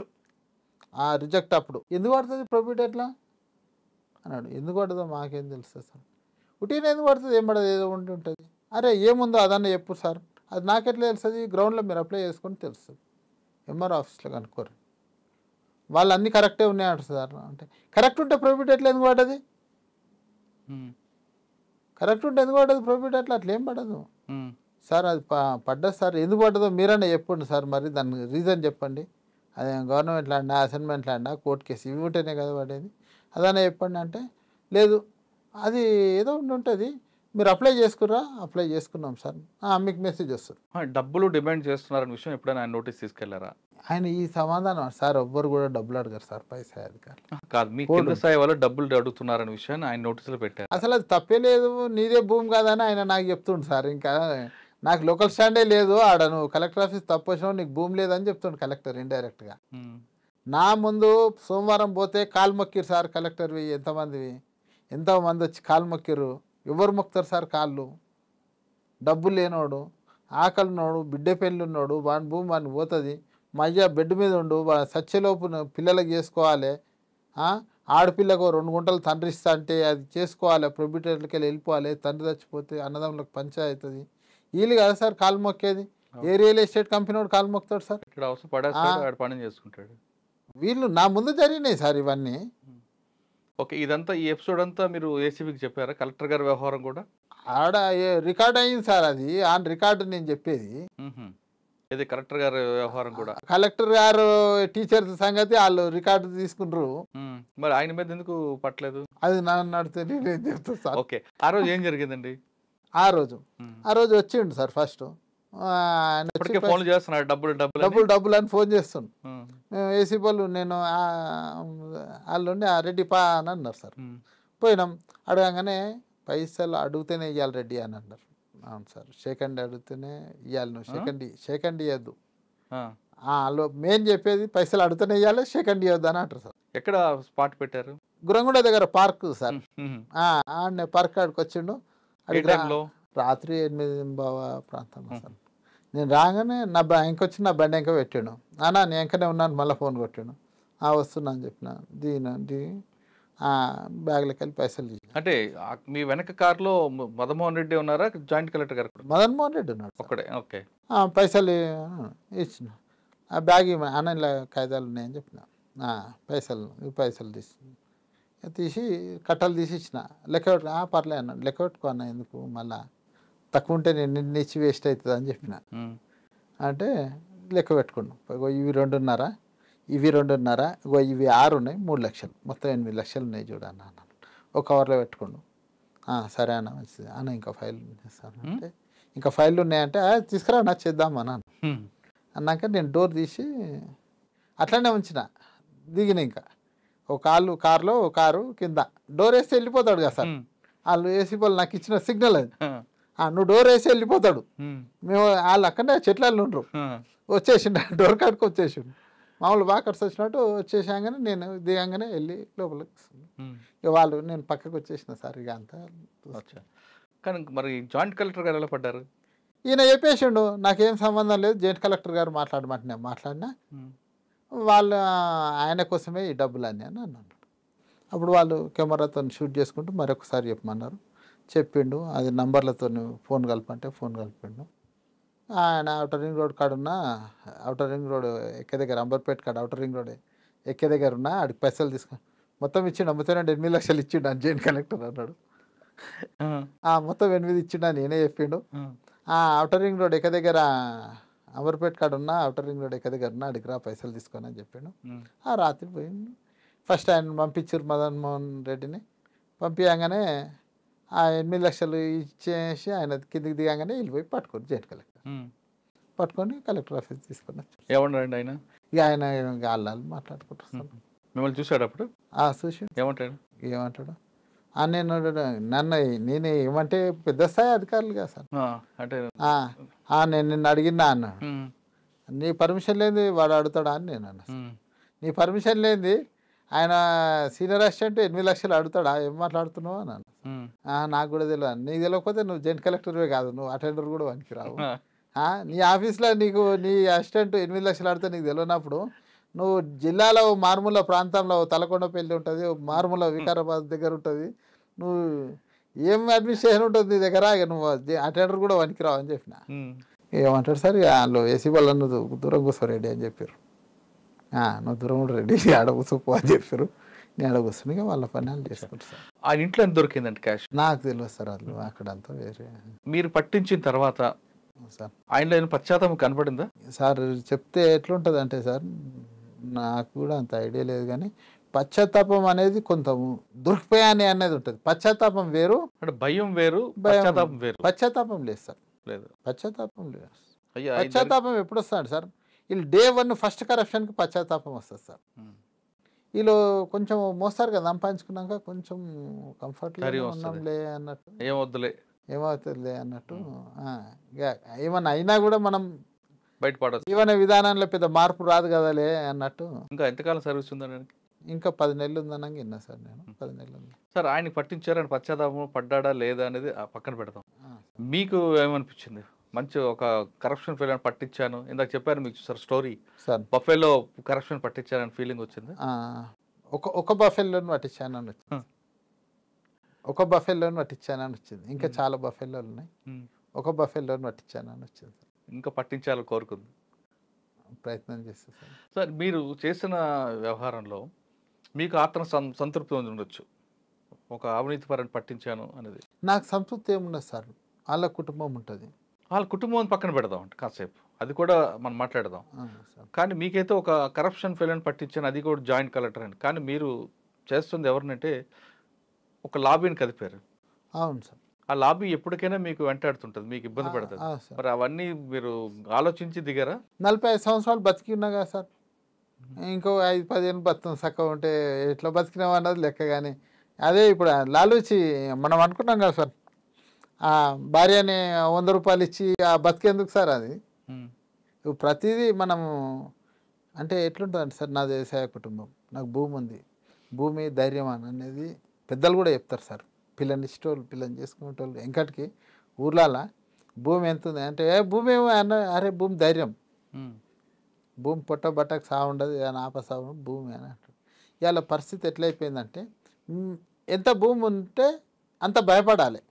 B: ఆ రిజెక్ట్ అప్పుడు ఎందుకు పడుతుంది ప్రాఫిట్ ఎట్లా అన్నాడు ఎందుకు పడుతుందో మాకేం తెలుస్తుంది సార్ ఉటీన ఎందుకు పడుతుంది ఏం పడదు ఏదో ఉండి ఉంటుంది అరే ఏముందో అదన్న చెప్పు సార్ అది నాకెట్లా తెలుస్తుంది గ్రౌండ్లో మీరు అప్లై చేసుకొని తెలుస్తుంది ఎంఆర్ ఆఫీస్లో కనుక్కోరు వాళ్ళు అన్నీ కరెక్టే ఉన్నాయి సార్ అంటే కరెక్ట్ ఉంటే ప్రొఫిట్ ఎట్లా ఎందుకు పడ్డది కరెక్ట్ ఉంటే ఎందుకు పడదు ప్రాఫిట్ అట్లా అట్లా ఏం పడదు సార్ అది పడ్డది సార్ ఎందుకు పడ్డదో మీరన్నా చెప్పండి సార్ మరి దాని రీజన్ చెప్పండి అది government land assignment land court case ఇవి ఉంటేనే కదా పడేది అదన్నా చెప్పండి అంటే లేదు అది ఏదో ఉంటుంది మీరు అప్లై చేసుకున్నారా అప్లై చేసుకున్నాం సార్ మీకు మెసేజ్ వస్తుంది
A: డబ్బులు డిమాండ్ చేస్తున్నారనే విషయం ఎప్పుడైనా నోటీస్ తీసుకెళ్లారా
B: ఆయన ఈ సమాధానం సార్ ఎవ్వరు కూడా డబ్బులు అడగారు సార్ పైసా అధికారులు
A: కాదు మీ కేంద్ర స్థాయి వాళ్ళు డబ్బులు అడుగుతున్నారని విషయాన్ని ఆయన నోటీసులు పెట్టారు
B: అసలు అది తప్పే లేదు నీదే భూమి కాదని ఆయన నాకు చెప్తుండు సార్ ఇంకా నాకు లోకల్ స్టాండే లేదు ఆడ నువ్వు కలెక్టర్ ఆఫీస్ తప్పు వచ్చినావు నీకు భూమి లేదని చెప్తుండు కలెక్టర్ ఇండైరెక్ట్గా నా ముందు సోమవారం పోతే కాలు మొక్కిరు సార్ కలెక్టర్వి ఎంతమందివి ఎంతోమంది వచ్చి కాలు మొక్కిరు ఎవరు మొక్కుతారు సార్ కాళ్ళు డబ్బులు లేనోడు ఆకలినోడు బిడ్డ పెళ్ళి ఉన్నాడు వాని భూమి వాడిని పోతుంది మధ్య బెడ్ మీద ఉండు సత్యలోపు పిల్లలకు చేసుకోవాలి ఆడపిల్లకు రెండు గుంటలు తండ్రి ఇస్తా అంటే అది చేసుకోవాలి ప్రొబ్యూటర్లకి వెళ్ళి వెళ్ళిపోవాలి తండ్రి చచ్చిపోతే అన్నదమ్ములకు పంచాయతది వీళ్ళు కదా సార్ కాలు మొక్కేది ఏ రియల్ ఎస్టేట్ కంపెనీ వాడు కాలు మొక్కుతాడు సార్
A: ఇక్కడ అవసరం పని చేసుకుంటాడు
B: వీళ్ళు నా ముందు జరిగినాయి సార్ ఇవన్నీ
A: ఓకే ఇదంతా ఈ ఎపిసోడ్ అంతా మీరు ఏసీబీకి చెప్పారా కలెక్టర్ గారి వ్యవహారం
B: కూడా ఆడ రికార్డ్ అయింది సార్ అది ఆన్ రికార్డు నేను చెప్పేది
A: ఇది కలెక్టర్ గారు వ్యవహారం కూడా
B: కలెక్టర్ గారు టీచర్స్ సంగతి వాళ్ళు రికార్డు తీసుకుంటారు
A: మరి ఆయన మీద ఎందుకు
B: పట్టలేదు అది నన్ను
A: ఓకే ఆ రోజు ఏం జరిగిందండి ఆ రోజు ఆ రోజు వచ్చిండు సార్ ఫస్ట్ ఫోన్ చేస్తున్నాడు డబ్బులు డబ్బులు డబ్బులు డబ్బులు
B: అని ఫోన్ చేస్తున్నాం ఏసీ వాళ్ళు నేను వాళ్ళు ఆ రెడ్డి పా అని అన్నారు సార్ పోయినాం అడగంగానే పైసలు అడిగితేనే ఇవ్వాలి రెడ్డి అని అన్నారు అవును సార్ షేక్ అండి అడిగితేనే ఇవ్వాలి నువ్వు షేక్ అండి షేక్ అండి ఇవ్వద్దు వాళ్ళు మెయిన్ చెప్పేది పైసలు అడుగుతూనే ఇవ్వాలి షేక్ అండి ఇవ్వద్దు అని అంటారు సార్
A: ఎక్కడ స్పాట్ పెట్టారు
B: గురంగూడ దగ్గర పార్క్ సార్ ఆడనే పార్క్ ఆడికి వచ్చిండు రాత్రి ఎనిమిది ప్రాంతం సార్ నేను రాగానే నా ఇంక వచ్చి నా బండి ఇంకా పెట్టాను అన్నా నేను ఇంకనే ఉన్నాను మళ్ళీ ఫోన్ కొట్టాను వస్తున్నా అని చెప్పిన దీని బ్యాగ్లోకి వెళ్ళి పైసలు
A: అంటే మీ వెనక కారులో మదన్మోహన్ రెడ్డి ఉన్నారా జాయింట్ కలెక్టర్ గారు మదన్మోహన్ రెడ్డి ఉన్నారు ఒకటే ఓకే
B: పైసలు ఇచ్చిన ఆ బ్యాగ్ అన్న ఖాయిదాలు కాగితాలు ఉన్నాయని చెప్పిన పైసలు ఈ పైసలు తీసి తీసి కట్టలు తీసి ఇచ్చిన లెక్కపెట్టు పర్లే అన్నాడు లెక్క అన్న ఎందుకు మళ్ళా తక్కువ ఉంటే నేను నిన్న ఇచ్చి వేస్ట్ అవుతుంది అని చెప్పిన అంటే లెక్క పెట్టుకున్నాం ఇవి రెండున్నారా ఇవి రెండున్నారా ఇవి ఆరు ఉన్నాయి మూడు లక్షలు మొత్తం ఎనిమిది లక్షలు ఉన్నాయి చూడన్నా ఒక కవర్లో పెట్టుకోండు సరే అన్న మంచిది అన్న ఇంకా ఫైల్ చేస్తాను అంటే ఇంకా ఫైల్ ఉన్నాయంటే తీసుకురా నా చేద్దాం అన్న అన్నాక నేను డోర్ తీసి అట్లనే ఉంచిన దిగిన ఇంకా ఒక కాళ్ళు కారులో ఒక కారు కింద డోర్ వేస్తే వెళ్ళిపోతాడు కదా సార్ వాళ్ళు ఏసీ వాళ్ళు నాకు ఇచ్చిన సిగ్నల్ అది నువ్వు డోర్ వేసి వెళ్ళిపోతాడు మేము వాళ్ళు అక్కడనే చెట్లలో ఉండరు వచ్చేసిండు డోర్ కాడికి వచ్చేసిండు మామూలు వాకర్స్ వచ్చినట్టు వచ్చేసాగానే నేను దిగంగానే వెళ్ళి లోపలికి వాళ్ళు నేను పక్కకు వచ్చేసిన సార్ ఇక అంతా
A: కానీ మరి జాయింట్ కలెక్టర్ గారు ఎలా పడ్డారు
B: ఈయన చెప్పేసిండు నాకేం సంబంధం లేదు జాయింట్ కలెక్టర్ గారు మాట్లాడమంటున్నా మాట్లాడినా వాళ్ళు ఆయన కోసమే ఈ డబ్బులు అని అని అన్నాడు అప్పుడు వాళ్ళు కెమెరాతో షూట్ చేసుకుంటూ మరొకసారి చెప్పమన్నారు చెప్పిండు అది నంబర్లతో ఫోన్ కలపంటే ఫోన్ కలిపిండు ఆయన అవుటర్ రింగ్ రోడ్ కాడున్న అవుటర్ రింగ్ రోడ్ ఎక్కే దగ్గర అంబర్పేట్ కాడ అవుటర్ రింగ్ రోడ్ ఎక్కే దగ్గర ఉన్న ఆడికి పైసలు తీసుకుని మొత్తం ఇచ్చిండు అమ్ముతున్నాడు ఎనిమిది లక్షలు ఇచ్చిండు అంజైన్ కలెక్టర్ అన్నాడు మొత్తం ఎనిమిది ఇచ్చిండు నేనే చెప్పిండు ఆ అవుటర్ రింగ్ రోడ్ ఎక్క దగ్గర అమర్పేట్ కాడ ఉన్న అవుటర్ రింగ్ రోడ్ ఎక్క దగ్గర ఉన్న అడిగి రా పైసలు తీసుకొని అని చెప్పిండు ఆ రాత్రి పోయిండు ఫస్ట్ ఆయన పంపించారు మదన్ మోహన్ రెడ్డిని పంపించగానే ఆ ఎనిమిది లక్షలు ఇచ్చేసి ఆయన కిందికి దిగాగానే వెళ్ళిపోయి పట్టుకొని కలెక్టర్ పట్టుకొని కలెక్టర్ ఆఫీస్ తీసుకుని వచ్చారు ఏమన్నారండి ఆయన ఇక ఆయన మాట్లాడుకుంటున్నాను మిమ్మల్ని చూశాడు అప్పుడు చూసి ఏమంటాడు ఏమంటాడు నేను నన్ను నేను ఏమంటే పెద్ద స్థాయి అధికారులు కదా సార్ అంటే నేను నిన్ను అడిగినా అన్న నీ పర్మిషన్ లేని వాడు అడుగుతాడా అని నేను అన్న నీ పర్మిషన్ లేని ఆయన సీనియర్ అసిస్టెంట్ ఎనిమిది లక్షలు అడుగుతాడా ఏం మాట్లాడుతున్నావు అని
C: అన్న
B: నాకు కూడా తెలియదు నీకు తెలియకపోతే నువ్వు జెంట్ కలెక్టర్వే కాదు నువ్వు అటెండర్ కూడా పనికిరావు నీ ఆఫీస్లో నీకు నీ అసిస్టెంట్ ఎనిమిది లక్షలు ఆడితే నీకు తెలియనప్పుడు నువ్వు జిల్లాలో మారుమూల ప్రాంతంలో తలకొండపల్లి ఉంటుంది మారుమూల వికారాబాద్ దగ్గర ఉంటుంది నువ్వు ఏం అడ్మినిస్ట్రేషన్ ఉంటుంది నీ దగ్గర నువ్వు అటెండర్ కూడా వనికిరావు అని చెప్పిన ఏమంటాడు సార్ వాళ్ళు ఏసీ నువ్వు దూరం కూర్చో రెడీ అని చెప్పారు నువ్వు దూరం కూడా రెడీ ఆడ కూర్చోపో అని చెప్పారు నేను ఆడ కూర్చుని వాళ్ళ పని వాళ్ళు చేసుకుంటారు సార్
A: ఆ ఇంట్లో దొరికిందండి క్యాష్ నాకు తెలియదు సార్ వాళ్ళు అక్కడ అంతా వేరే మీరు
B: పట్టించిన తర్వాత సార్ ఆయనలో ఆయన పశ్చాత్తం కనపడిందా సార్ చెప్తే ఎట్లుంటుంది అంటే సార్ నాకు కూడా అంత ఐడియా లేదు కానీ పశ్చాత్తాపం అనేది కొంత దుర్పయాన్ని అనేది ఉంటుంది పశ్చాత్తాపం వేరు అంటే భయం వేరు భయం పశ్చాత్తాపం వేరు పశ్చాత్తాపం లేదు సార్ లేదు పశ్చాత్తాపం లేదు పశ్చాత్తాపం ఎప్పుడు వస్తుంది సార్ వీళ్ళు డే వన్ ఫస్ట్ కరప్షన్కి పశ్చాత్తాపం వస్తుంది సార్ వీళ్ళు కొంచెం మోస్తారు కదా సంపాదించుకున్నాక కొంచెం కంఫర్ట్ ఉన్నాంలే అన్నట్టు ఏం వద్దులే ఏమవుతుంది అన్నట్టు ఏమన్నా అయినా కూడా మనం బయటపడ జీవన విధానంలో పెద్ద మార్పు రాదు కదలే అన్నట్టు ఇంకా ఎంతకాలం సర్వీస్ ఉందనడానికి ఇంకా పది నెలలు ఉందనంగా విన్నా సార్ నేను పది నెలలు ఉంది
A: సార్ ఆయన పట్టించారు ఆయన పశ్చాత్తాపం పడ్డా లేదా అనేది పక్కన పెడతాం మీకు ఏమనిపించింది మంచి ఒక కరప్షన్ ఫీల్ అని పట్టించాను ఇందాక చెప్పారు మీకు sir story sir buffalo corruption పట్టించారని ఫీలింగ్ వచ్చింది
B: ఒక ఒక బఫేల్లో పట్టించాను అని ఒక బఫెల్లోని పట్టించానని వచ్చింది ఇంకా చాలా బఫెల్లో ఉన్నాయి ఒక బఫెల్లోని పట్టించానని వచ్చింది
A: ఇంకా పట్టించాలని కోరుకుంది
B: ప్రయత్నం చేస్తాను సార్ మీరు చేసిన వ్యవహారంలో
A: మీకు ఆత్మ సంతృప్తి ఉండొచ్చు ఒక అవినీతి పట్టించాను అనేది
B: నాకు సంతృప్తి ఏముండదు సార్ వాళ్ళ కుటుంబం ఉంటుంది
A: వాళ్ళ కుటుంబం పక్కన పెడదాం కాసేపు అది కూడా మనం మాట్లాడదాం కానీ మీకైతే ఒక కరప్షన్ ఫెయిల్ అని పట్టించాను అది కూడా జాయింట్ కలెక్టర్ అండి కానీ మీరు చేస్తుంది ఎవరినంటే ఒక లాబీని కదిపారు అవును సార్ ఆ లాబీ ఎప్పటికైనా మీకు వెంటాడుతుంటది మీకు ఇబ్బంది పడుతుంది మరి అవన్నీ మీరు ఆలోచించి దిగారా
B: నలభై ఐదు సంవత్సరాలు బతికి ఉన్నాగా కదా సార్ ఇంకో ఐదు పదిహేను బతుకుతాం చక్కగా ఉంటే ఎట్లా బతికినాం అన్నది లెక్క కానీ అదే ఇప్పుడు లాలూచి మనం అనుకున్నాం కదా సార్ ఆ భార్యని వంద రూపాయలు ఇచ్చి ఆ బతికేందుకు సార్ అది ప్రతిదీ మనము అంటే ఎట్లుంటుందండి సార్ నా వ్యవసాయ కుటుంబం నాకు భూమి ఉంది భూమి ధైర్యం అనేది పెద్దలు కూడా చెప్తారు సార్ పిల్లని ఇచ్చేటోళ్ళు పిల్లని చేసుకునేటోళ్ళు ఇంకటికి ఊర్లాల భూమి ఎంత ఉంది అంటే ఏ భూమి అన్న అరే భూమి ధైర్యం భూమి పొట్ట బట్టకు సా ఉండదు ఏదైనా సా భూమి అని అంటారు ఇవాళ పరిస్థితి ఎట్లయిపోయిందంటే ఎంత భూమి ఉంటే అంత భయపడాలి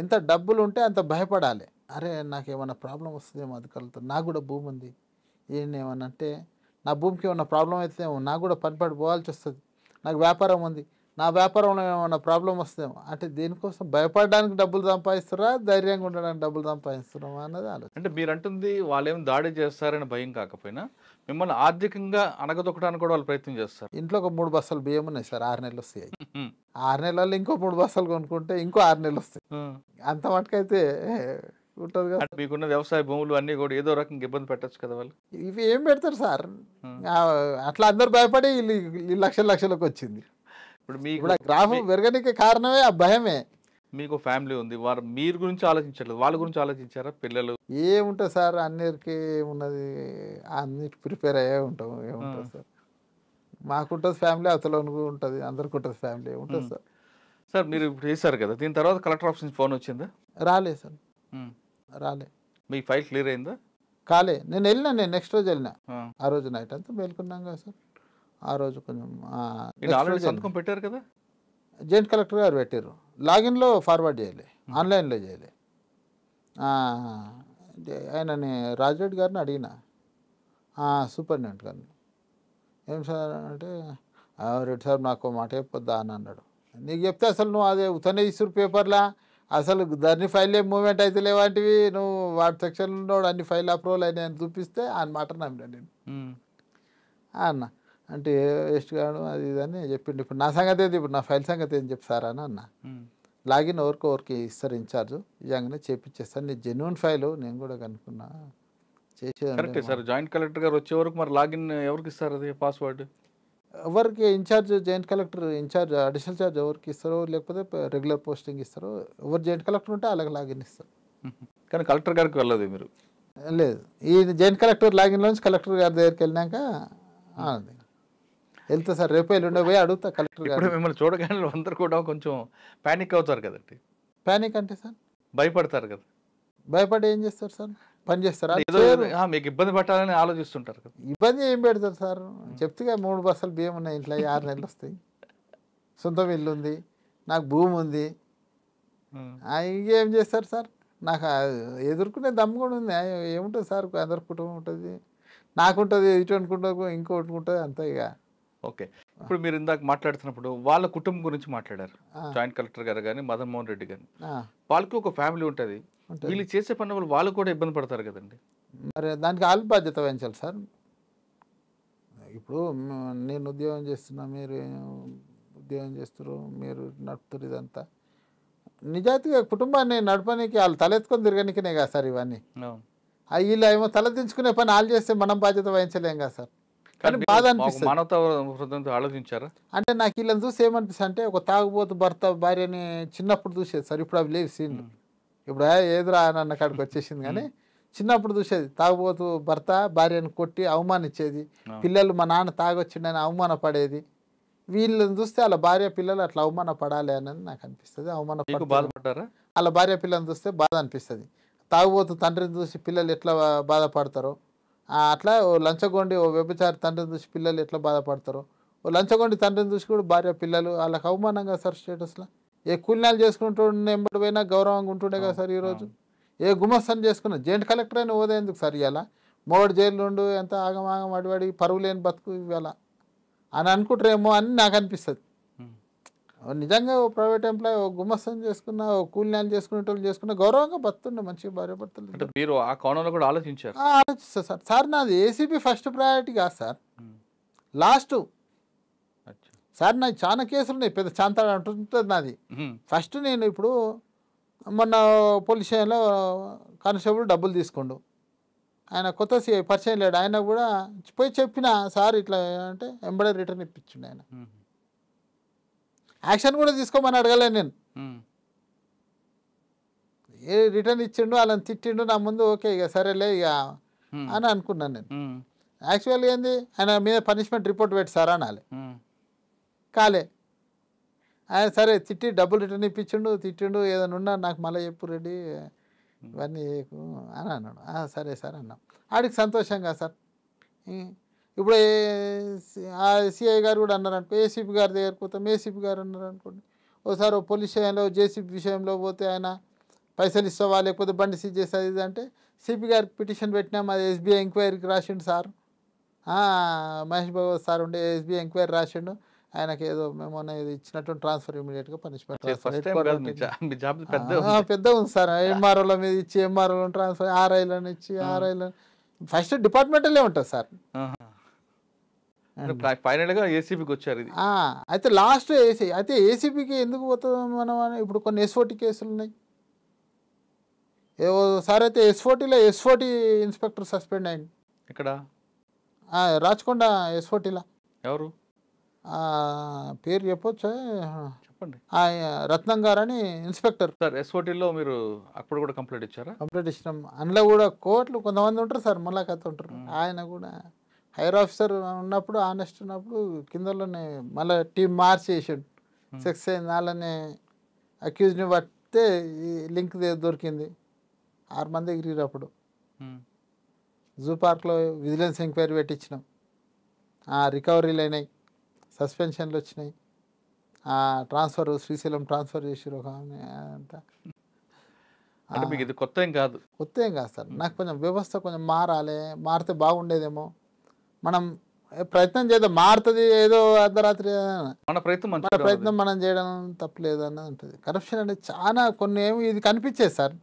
B: ఎంత డబ్బులు ఉంటే అంత భయపడాలి అరే నాకు ఏమైనా ప్రాబ్లం వస్తుందేమో అధికారులతో నాకు కూడా భూమి ఉంది అంటే నా భూమికి ఏమన్నా ప్రాబ్లం అయితే నాకు కూడా పనిపడి పోవాల్సి వస్తుంది నాకు వ్యాపారం ఉంది నా వ్యాపారంలో ఏమైనా ప్రాబ్లం వస్తుందేమో అంటే దేనికోసం భయపడడానికి డబ్బులు సంపాదిస్తురా ధైర్యంగా ఉండడానికి డబ్బులు సంపాదిస్తున్నామా అన్నది ఆలోచన అంటే మీరు అంటుంది
A: ఏం దాడి చేస్తారని భయం కాకపోయినా మిమ్మల్ని ఆర్థికంగా అనగదొక్కడానికి కూడా వాళ్ళు ప్రయత్నం చేస్తారు
B: ఇంట్లో ఒక మూడు బస్సులు బియ్యం ఉన్నాయి సార్ ఆరు నెలలు వస్తాయి ఆరు నెలల్లో ఇంకో మూడు బస్సులు కొనుక్కుంటే ఇంకో ఆరు నెలలు వస్తాయి అంత మటుకైతే ఉంటుంది కదా
A: మీకున్న వ్యవసాయ భూములు అన్నీ కూడా ఏదో రకంగా ఇబ్బంది పెట్టచ్చు కదా వాళ్ళు
B: ఇవి ఏం పెడతారు సార్ అట్లా అందరు భయపడి లక్షల లక్షలకు వచ్చింది ఇప్పుడు
A: మీ కూడా గ్రామం
B: పెరగడానికి కారణమే ఆ భయమే
A: మీకు ఫ్యామిలీ ఉంది వారు మీరు గురించి ఆలోచించారు వాళ్ళ గురించి ఆలోచించారా పిల్లలు
B: ఏముంటుంది సార్ అన్నిటికి ఉన్నది అన్ని ప్రిపేర్ అయ్యే ఉంటాం ఏముంటుంది సార్ మాకుంటుంది ఫ్యామిలీ అతలో ఉంటుంది అందరికి ఉంటుంది ఫ్యామిలీ ఉంటుంది సార్
A: సార్ మీరు ఇప్పుడు చేశారు కదా దీని తర్వాత కలెక్టర్ ఆఫీస్ ఫోన్ వచ్చిందా రాలేదు సార్ రాలే మీ ఫైల్ క్లియర్ అయిందా
B: కాలే నేను వెళ్ళినా నేను నెక్స్ట్ రోజు వెళ్ళినా ఆ రోజు నైట్ అంతా మేల్కున్నాం కదా సార్ ఆ రోజు కొంచెం పెట్టారు కదా జాయింట్ కలెక్టర్ గారు పెట్టారు లాగిన్లో ఫార్వర్డ్ చేయాలి ఆన్లైన్లో చేయలే ఆయనని రాజరెడ్డి గారిని అడిగిన సూపరింటెండెంట్ గారిని ఏం సార్ అంటే రెడ్డి సార్ నాకు మాట చెప్పొద్దా అని అన్నాడు నీకు చెప్తే అసలు నువ్వు అదే ఉతనే ఇస్తురు పేపర్లా అసలు దాన్ని ఫైల్ మూమెంట్ అయితే లేవంటివి నువ్వు వాటి సెక్షన్లో అన్ని ఫైల్ అప్రూవల్ అయినాయని చూపిస్తే ఆయన మాట నమ్మినా నేను అన్న అంటే వేస్ట్ కాదు అది ఇదని చెప్పిండు ఇప్పుడు నా సంగతి ఏది ఇప్పుడు నా ఫైల్ సంగతి ఏం చెప్తారా అని అన్న లాగిన్ ఎవరికి ఎవరికి ఇస్తారు ఇన్ఛార్జ్ ఇవ్వగానే చేపించేస్తాను నీ జెన్యున్ ఫైల్ నేను కూడా కనుక్కున్నా చేసేది సార్
A: జాయింట్ కలెక్టర్ గారు వచ్చే వరకు మరి లాగిన్ ఎవరికి ఇస్తారు అది పాస్వర్డ్
B: ఎవరికి incharge joint collector incharge additional charge ఎవరికి ఇస్తారో లేకపోతే రెగ్యులర్ పోస్టింగ్ ఇస్తారో ఎవరు జాయింట్ కలెక్టర్ ఉంటే అలాగే లాగిన్ ఇస్తారు
A: కానీ కలెక్టర్ గారికి వెళ్ళదు మీరు
B: లేదు ఈ జాయింట్ కలెక్టర్ లాగిన్లోంచి కలెక్టర్ గారి దగ్గరికి వెళ్ళినాక వెళ్తా సార్ రేపు ఎల్లుండి పోయి అడుగుతా కలెక్టర్ గారు మిమ్మల్ని చూడగానే అందరు కూడా కొంచెం ప్యానిక్ అవుతారు కదండి ప్యానిక్ అంటే సార్ భయపడతారు కదా భయపడి ఏం చేస్తారు సార్ పనిచేస్తారా మీకు ఇబ్బంది పట్టాలని ఆలోచిస్తుంటారు ఇబ్బంది ఏం పెడతారు సార్ చెప్తే మూడు బస్సులు బియ్యం ఉన్నాయి ఇంట్లో ఆరు నెలలు వస్తాయి సొంతం ఇల్లు ఉంది నాకు భూమి ఉంది ఇంకేం చేస్తారు సార్ నాకు ఎదుర్కొనే దమ్ము కూడా ఉంది ఏముంటుంది సార్ అందరి కుటుంబం ఉంటుంది నాకుంటుంది ఇటు అనుకుంటుంది ఇంకోటి ఉంటుంది అంతా ఇక
A: ఓకే ఇప్పుడు మీరు ఇందాక మాట్లాడుతున్నప్పుడు వాళ్ళ కుటుంబం గురించి మాట్లాడారు జాయింట్ కలెక్టర్ గారు కానీ మదన్మోహన్ రెడ్డి గారు వాళ్ళకి ఒక ఫ్యామిలీ ఉంటుంది వీళ్ళు చేసే పని వాళ్ళు వాళ్ళు కూడా ఇబ్బంది పడతారు కదండి
B: మరి దానికి వాళ్ళు బాధ్యత వహించాలి సార్ ఇప్పుడు నేను ఉద్యోగం చేస్తున్నా మీరు ఉద్యోగం చేస్తారు మీరు నడుపుతారు ఇదంతా నిజాయితీగా కుటుంబాన్ని నడపడానికి వాళ్ళు తలెత్తుకొని తిరగనికనే కదా సార్ ఇవన్నీ వీళ్ళు ఏమో తలదించుకునే పని వాళ్ళు చేస్తే మనం బాధ్యత వహించలేం కదా సార్ కానీ బాధ
A: అనిపిస్తుంది ఆలోచించారా
B: అంటే నాకు వీళ్ళని చూసి ఏమనిపిస్తుంది అంటే ఒక తాగుబోతు భర్త భార్యని చిన్నప్పుడు చూసేది సార్ ఇప్పుడు అవి లేవు సీన్లు ఇప్పుడు ఏదిరా అన్న కాడికి వచ్చేసింది కానీ చిన్నప్పుడు చూసేది తాగుబోతు భర్త భార్యను కొట్టి అవమానించేది పిల్లలు మా నాన్న తాగొచ్చిండని అవమానపడేది వీళ్ళని చూస్తే వాళ్ళ భార్య పిల్లలు అట్లా అవమాన పడాలి అనేది నాకు అనిపిస్తుంది అవమాన వాళ్ళ భార్య పిల్లల్ని చూస్తే బాధ అనిపిస్తుంది తాగుబోతు తండ్రిని చూసి పిల్లలు ఎట్లా బాధపడతారో అట్లా ఓ లంచగొండి ఓ వ్యభిచారి తండ్రిని చూసి పిల్లలు ఎట్లా బాధపడతారో ఓ లంచగొండి తండ్రిని చూసి కూడా భార్య పిల్లలు వాళ్ళకి అవమానంగా సార్ స్టేటస్లో ఏ కూలినాలు చేసుకుంటుండే ఎంబడి పోయినా గౌరవంగా ఉంటుండే కదా సార్ ఈరోజు ఏ గుమస్తాన్ని చేసుకున్నా జాయింట్ కలెక్టర్ అయినా ఓదే ఎందుకు సార్ ఇవాళ మూడు జైలు ఉండు ఎంత ఆగమాగం అడివాడి పరువు లేని బతుకు ఇవాళ అని అనుకుంటారేమో అని నాకు అనిపిస్తుంది నిజంగా ఓ ప్రైవేట్ ఎంప్లాయీ ఓ గుమస్తం చేసుకున్న ఓ కూలినాలు చేసుకునేటోళ్ళు చేసుకున్న గౌరవంగా బతుండే మంచిగా భార్య భర్తలు
A: మీరు ఆ కోణంలో కూడా ఆలోచించారు
B: ఆలోచిస్తారు సార్ సార్ నాది ఏసీబీ ఫస్ట్ ప్రయారిటీ కాదు సార్ లాస్ట్ సార్ నాకు చాలా కేసులు ఉన్నాయి పెద్ద చాంతాడు అంటుంటుంది నాది ఫస్ట్ నేను ఇప్పుడు మొన్న పోలీస్ స్టేషన్లో కానిస్టేబుల్ డబ్బులు తీసుకుండు ఆయన కొత్త పరిచయం లేడు ఆయన కూడా పోయి చెప్పిన సార్ ఇట్లా అంటే ఎంబడే రిటర్న్ ఇప్పించండి ఆయన యాక్షన్ కూడా తీసుకోమని అడగలే నేను ఏ రిటర్న్ ఇచ్చిండు వాళ్ళని తిట్టిండు నా ముందు ఓకే ఇక సరేలే ఇక అని అనుకున్నాను నేను యాక్చువల్గా ఏంది ఆయన మీద పనిష్మెంట్ రిపోర్ట్ పెట్టి సార్ అనాలి కాలే ఆయన సరే తిట్టి డబ్బులు రిటర్న్ ఇప్పించిండు తిట్టిండు ఏదైనా ఉన్నా నాకు మళ్ళీ చెప్పు రెడ్డి ఇవన్నీ చేయకు అని అన్నాడు సరే సార్ అన్నాం ఆడికి సంతోషంగా సార్ ఇప్పుడు సిఐ గారు కూడా అన్నారనుకో ఏసీపీ గారి దగ్గరకు పోతాం ఏసీపీ గారు అన్నారనుకోండి ఓసారి ఓ పోలీస్ స్టేషన్లో జేసీపీ విషయంలో పోతే ఆయన పైసలు ఇస్తావా లేకపోతే బండి సీజ్ చేస్తుంది అంటే సిపి గారికి పిటిషన్ పెట్టినాం అది ఎస్బీఐ ఎంక్వైరీకి రాసిండు సార్ మహేష్ బాబు సార్ ఉండే ఎస్బీఐ ఎంక్వైరీ రాసిండు ఆయనకి ఏదో మేము ఇది ఇచ్చినట్టు ట్రాన్స్ఫర్ ఇమీడియట్గా పనిష్మెంట్ పెద్ద ఉంది సార్ ఎంఆర్ఓల మీద ఇచ్చి ఎంఆర్ఓ ట్రాన్స్ఫర్ ఆర్ఐలో ఇచ్చి ఆర్ఐలో ఫస్ట్ డిపార్ట్మెంటలే ఉంటుంది సార్
A: ఫైనల్గా ఏసీబీకి వచ్చారు ఇది
B: అయితే లాస్ట్ ఏసీ అయితే ఏసీబీకి ఎందుకు పోతుంది మనం ఇప్పుడు కొన్ని ఎస్ఓటీ కేసులు ఉన్నాయి ఏవో సార్ అయితే ఎస్ఓటీలో ఎస్ఓటీ ఇన్స్పెక్టర్ సస్పెండ్ అయింది ఇక్కడ రాచకొండ ఎస్ఓటీలో ఎవరు పేరు చెప్పొచ్చా చెప్పండి రత్నం గారు అని
A: ఇన్స్పెక్టర్ సార్ ఎస్ఓటీలో మీరు అప్పుడు కూడా కంప్లైంట్ ఇచ్చారా
B: కంప్లైంట్ ఇచ్చినాం అందులో కూడా కోర్టులు కొంతమంది ఉంటారు సార్ మళ్ళా కథ ఉంటారు ఆయన కూడా హైర్ ఆఫీసర్ ఉన్నప్పుడు ఆనెస్ట్ ఉన్నప్పుడు కిందలోనే మళ్ళా టీం మార్చేసాడు సెక్స్ అయింది వాళ్ళని అక్యూజ్ని పట్టితే ఈ లింక్ దొరికింది ఆరు మంది ఎగిరిరు అప్పుడు జూ పార్క్లో విజిలెన్స్ ఎంక్వైరీ పెట్టించినాం రికవరీలు అయినాయి సస్పెన్షన్లు వచ్చినాయి ట్రాన్స్ఫర్ శ్రీశైలం ట్రాన్స్ఫర్ చేసిరు ఒక అంతా
A: మీకు ఇది కొత్త ఏం కాదు
B: కొత్త ఏం కాదు సార్ నాకు కొంచెం వ్యవస్థ కొంచెం మారాలి మారితే బాగుండేదేమో మనం ప్రయత్నం చేద్దాం మారుతుంది ఏదో అర్ధరాత్రి మన ప్రయత్నం మన ప్రయత్నం మనం చేయడం తప్పలేదు అన్నది ఉంటుంది కరప్షన్ అనేది చాలా కొన్ని ఏమి ఇది కనిపించేది సార్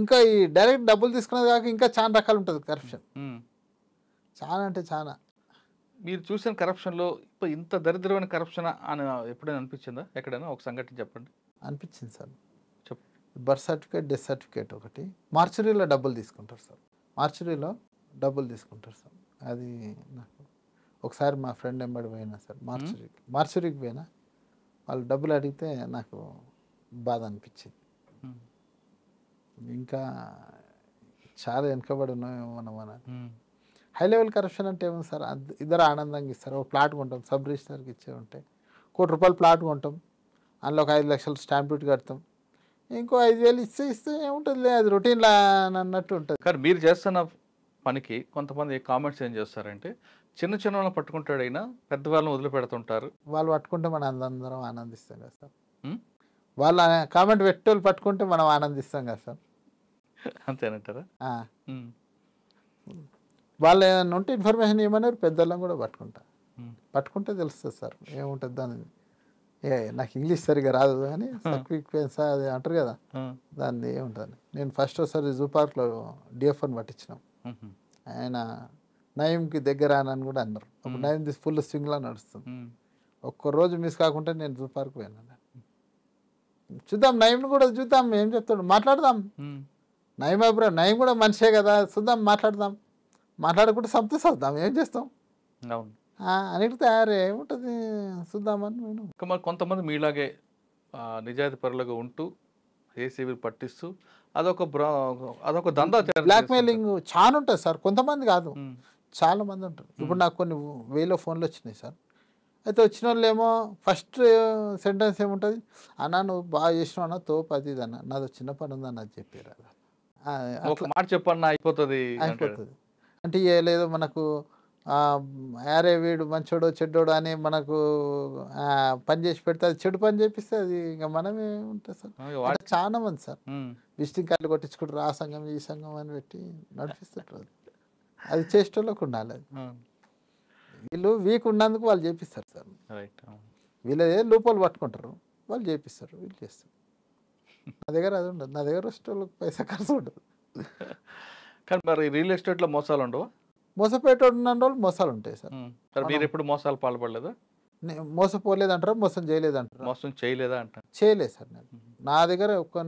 B: ఇంకా ఈ డైరెక్ట్ డబ్బులు తీసుకునేది కాక ఇంకా చాలా రకాలు ఉంటుంది కరప్షన్ చాలా అంటే చాలా మీరు
A: చూసిన కరప్షన్లో ఇప్పుడు ఇంత దరిద్రమైన కరప్షన్ అని ఎప్పుడైనా అనిపించిందా ఎక్కడైనా ఒక సంఘటన చెప్పండి
B: అనిపించింది సార్ చెప్పండి బర్త్ సర్టిఫికేట్ డెత్ సర్టిఫికేట్ ఒకటి మార్చురీలో డబ్బులు తీసుకుంటారు సార్ మార్చురీలో డబ్బులు తీసుకుంటారు సార్ అది నాకు ఒకసారి మా ఫ్రెండ్ ఎంబడి పోయినా సార్ మార్చురీకి మార్చురీకి పోయినా వాళ్ళు డబ్బులు అడిగితే నాకు బాధ అనిపించింది ఇంకా చాలా వెనుకబడి ఏమో మనం హై లెవెల్ కరప్షన్ అంటే ఏమో సార్ ఇద్దరు ఆనందంగా ఇస్తారు ఒక ప్లాట్ కొంటాం సబ్ రిజిస్టర్కి ఇచ్చే ఉంటే కోటి రూపాయలు ప్లాట్ కొంటాం అందులో ఒక ఐదు లక్షలు స్టాంప్ డ్యూటీ కడతాం ఇంకో ఐదు వేలు ఇస్తే ఇస్తే ఏముంటుంది అది రొటీన్ అన్నట్టు ఉంటుంది
A: కానీ మీరు చేస్తున్న పనికి కొంతమంది కామెంట్స్ ఏం చేస్తారంటే చిన్న చిన్న వాళ్ళని పట్టుకుంటాడైనా పెద్దవాళ్ళని వదిలిపెడుతుంటారు
B: వాళ్ళు పట్టుకుంటే మనం అందరం ఆనందిస్తాం కదా సార్ వాళ్ళ కామెంట్ పెట్టేళ్ళు పట్టుకుంటే మనం ఆనందిస్తాం కదా సార్ అంతేనంటారా వాళ్ళు నుండి ఉంటే ఇన్ఫర్మేషన్ ఇవ్వమన్నారు పెద్దలను కూడా పట్టుకుంటా పట్టుకుంటే తెలుస్తుంది సార్ ఏముంటుంది దాని ఏ నాకు ఇంగ్లీష్ సరిగా రాదు కానీ సర్క్విక్వెన్స్ అది అంటారు కదా దాన్ని ఏముంటుంది నేను ఫస్ట్ ఒకసారి జూ పార్క్లో డిఎఫ్ఓని పట్టించినాం ఆయన నయంకి దగ్గర అని కూడా అన్నారు అప్పుడు నయం తీసి ఫుల్ స్వింగ్లా నడుస్తుంది ఒక్క రోజు మిస్ కాకుండా నేను జూ పార్క్ పోయినా చూద్దాం నయంని కూడా చూద్దాం ఏం చెప్తాడు మాట్లాడదాం నయం అభిప్రాయం నయం కూడా మనిషే కదా చూద్దాం మాట్లాడదాం మాట్లాడుకుంటే సంతోష అవుతాం ఏం చేస్తాం అవును అన్నిటి తయారే ఏముంటుంది చూద్దామని నేను
A: మరి కొంతమంది మీలాగే నిజాయితీ పరులుగా ఉంటూ ఏసీబీ పట్టిస్తూ అదొక అదొక దందా బ్లాక్మెయిలింగ్
B: చాలా ఉంటుంది సార్ కొంతమంది కాదు చాలా మంది ఉంటారు ఇప్పుడు నాకు కొన్ని వేలో ఫోన్లు వచ్చినాయి సార్ అయితే వచ్చిన వాళ్ళు ఏమో ఫస్ట్ సెంటెన్స్ ఏముంటుంది అన్న నువ్వు బాగా చేసినావు అన్న తో ఇది అన్న నాది చిన్న పని ఉందన్న చెప్పారు
A: మాట చెప్పన్నా అయిపోతుంది అయిపోతుంది
B: అంటే లేదు మనకు యారే వీడు మంచోడో చెడ్డోడు అని మనకు పని చేసి పెడితే అది చెడు పని చేపిస్తే అది ఇంకా మనమే ఉంటుంది సార్ చాలా మంది సార్ విజిటింగ్ కార్డులు కొట్టించుకుంటారు ఆ సంఘం ఈ సంఘం అని పెట్టి నడిపిస్తుంటారు అది చేసేటోళ్ళకు ఉండాలి అది వీళ్ళు వీక్ ఉన్నందుకు వాళ్ళు చేపిస్తారు సార్ వీళ్ళదే లోపాలు పట్టుకుంటారు వాళ్ళు చేపిస్తారు వీళ్ళు చేస్తారు నా దగ్గర అది ఉండదు నా దగ్గర వచ్చేటోళ్ళకి పైసా ఖర్చు ఉండదు
A: కానీ మరి రియల్ ఎస్టేట్లో మోసాలు ఉండవు
B: మోసపోయేటోడు వాళ్ళు మోసాలు ఉంటాయి సార్ మీరు
A: ఎప్పుడు మోసాలు పాల్పడలేదు
B: మోసపోలేదు అంటారా మోసం చేయలేదు అంటారు మోసం
A: చేయలేదా అంటారు
B: చేయలేదు సార్ నేను నా దగ్గర ఒక్క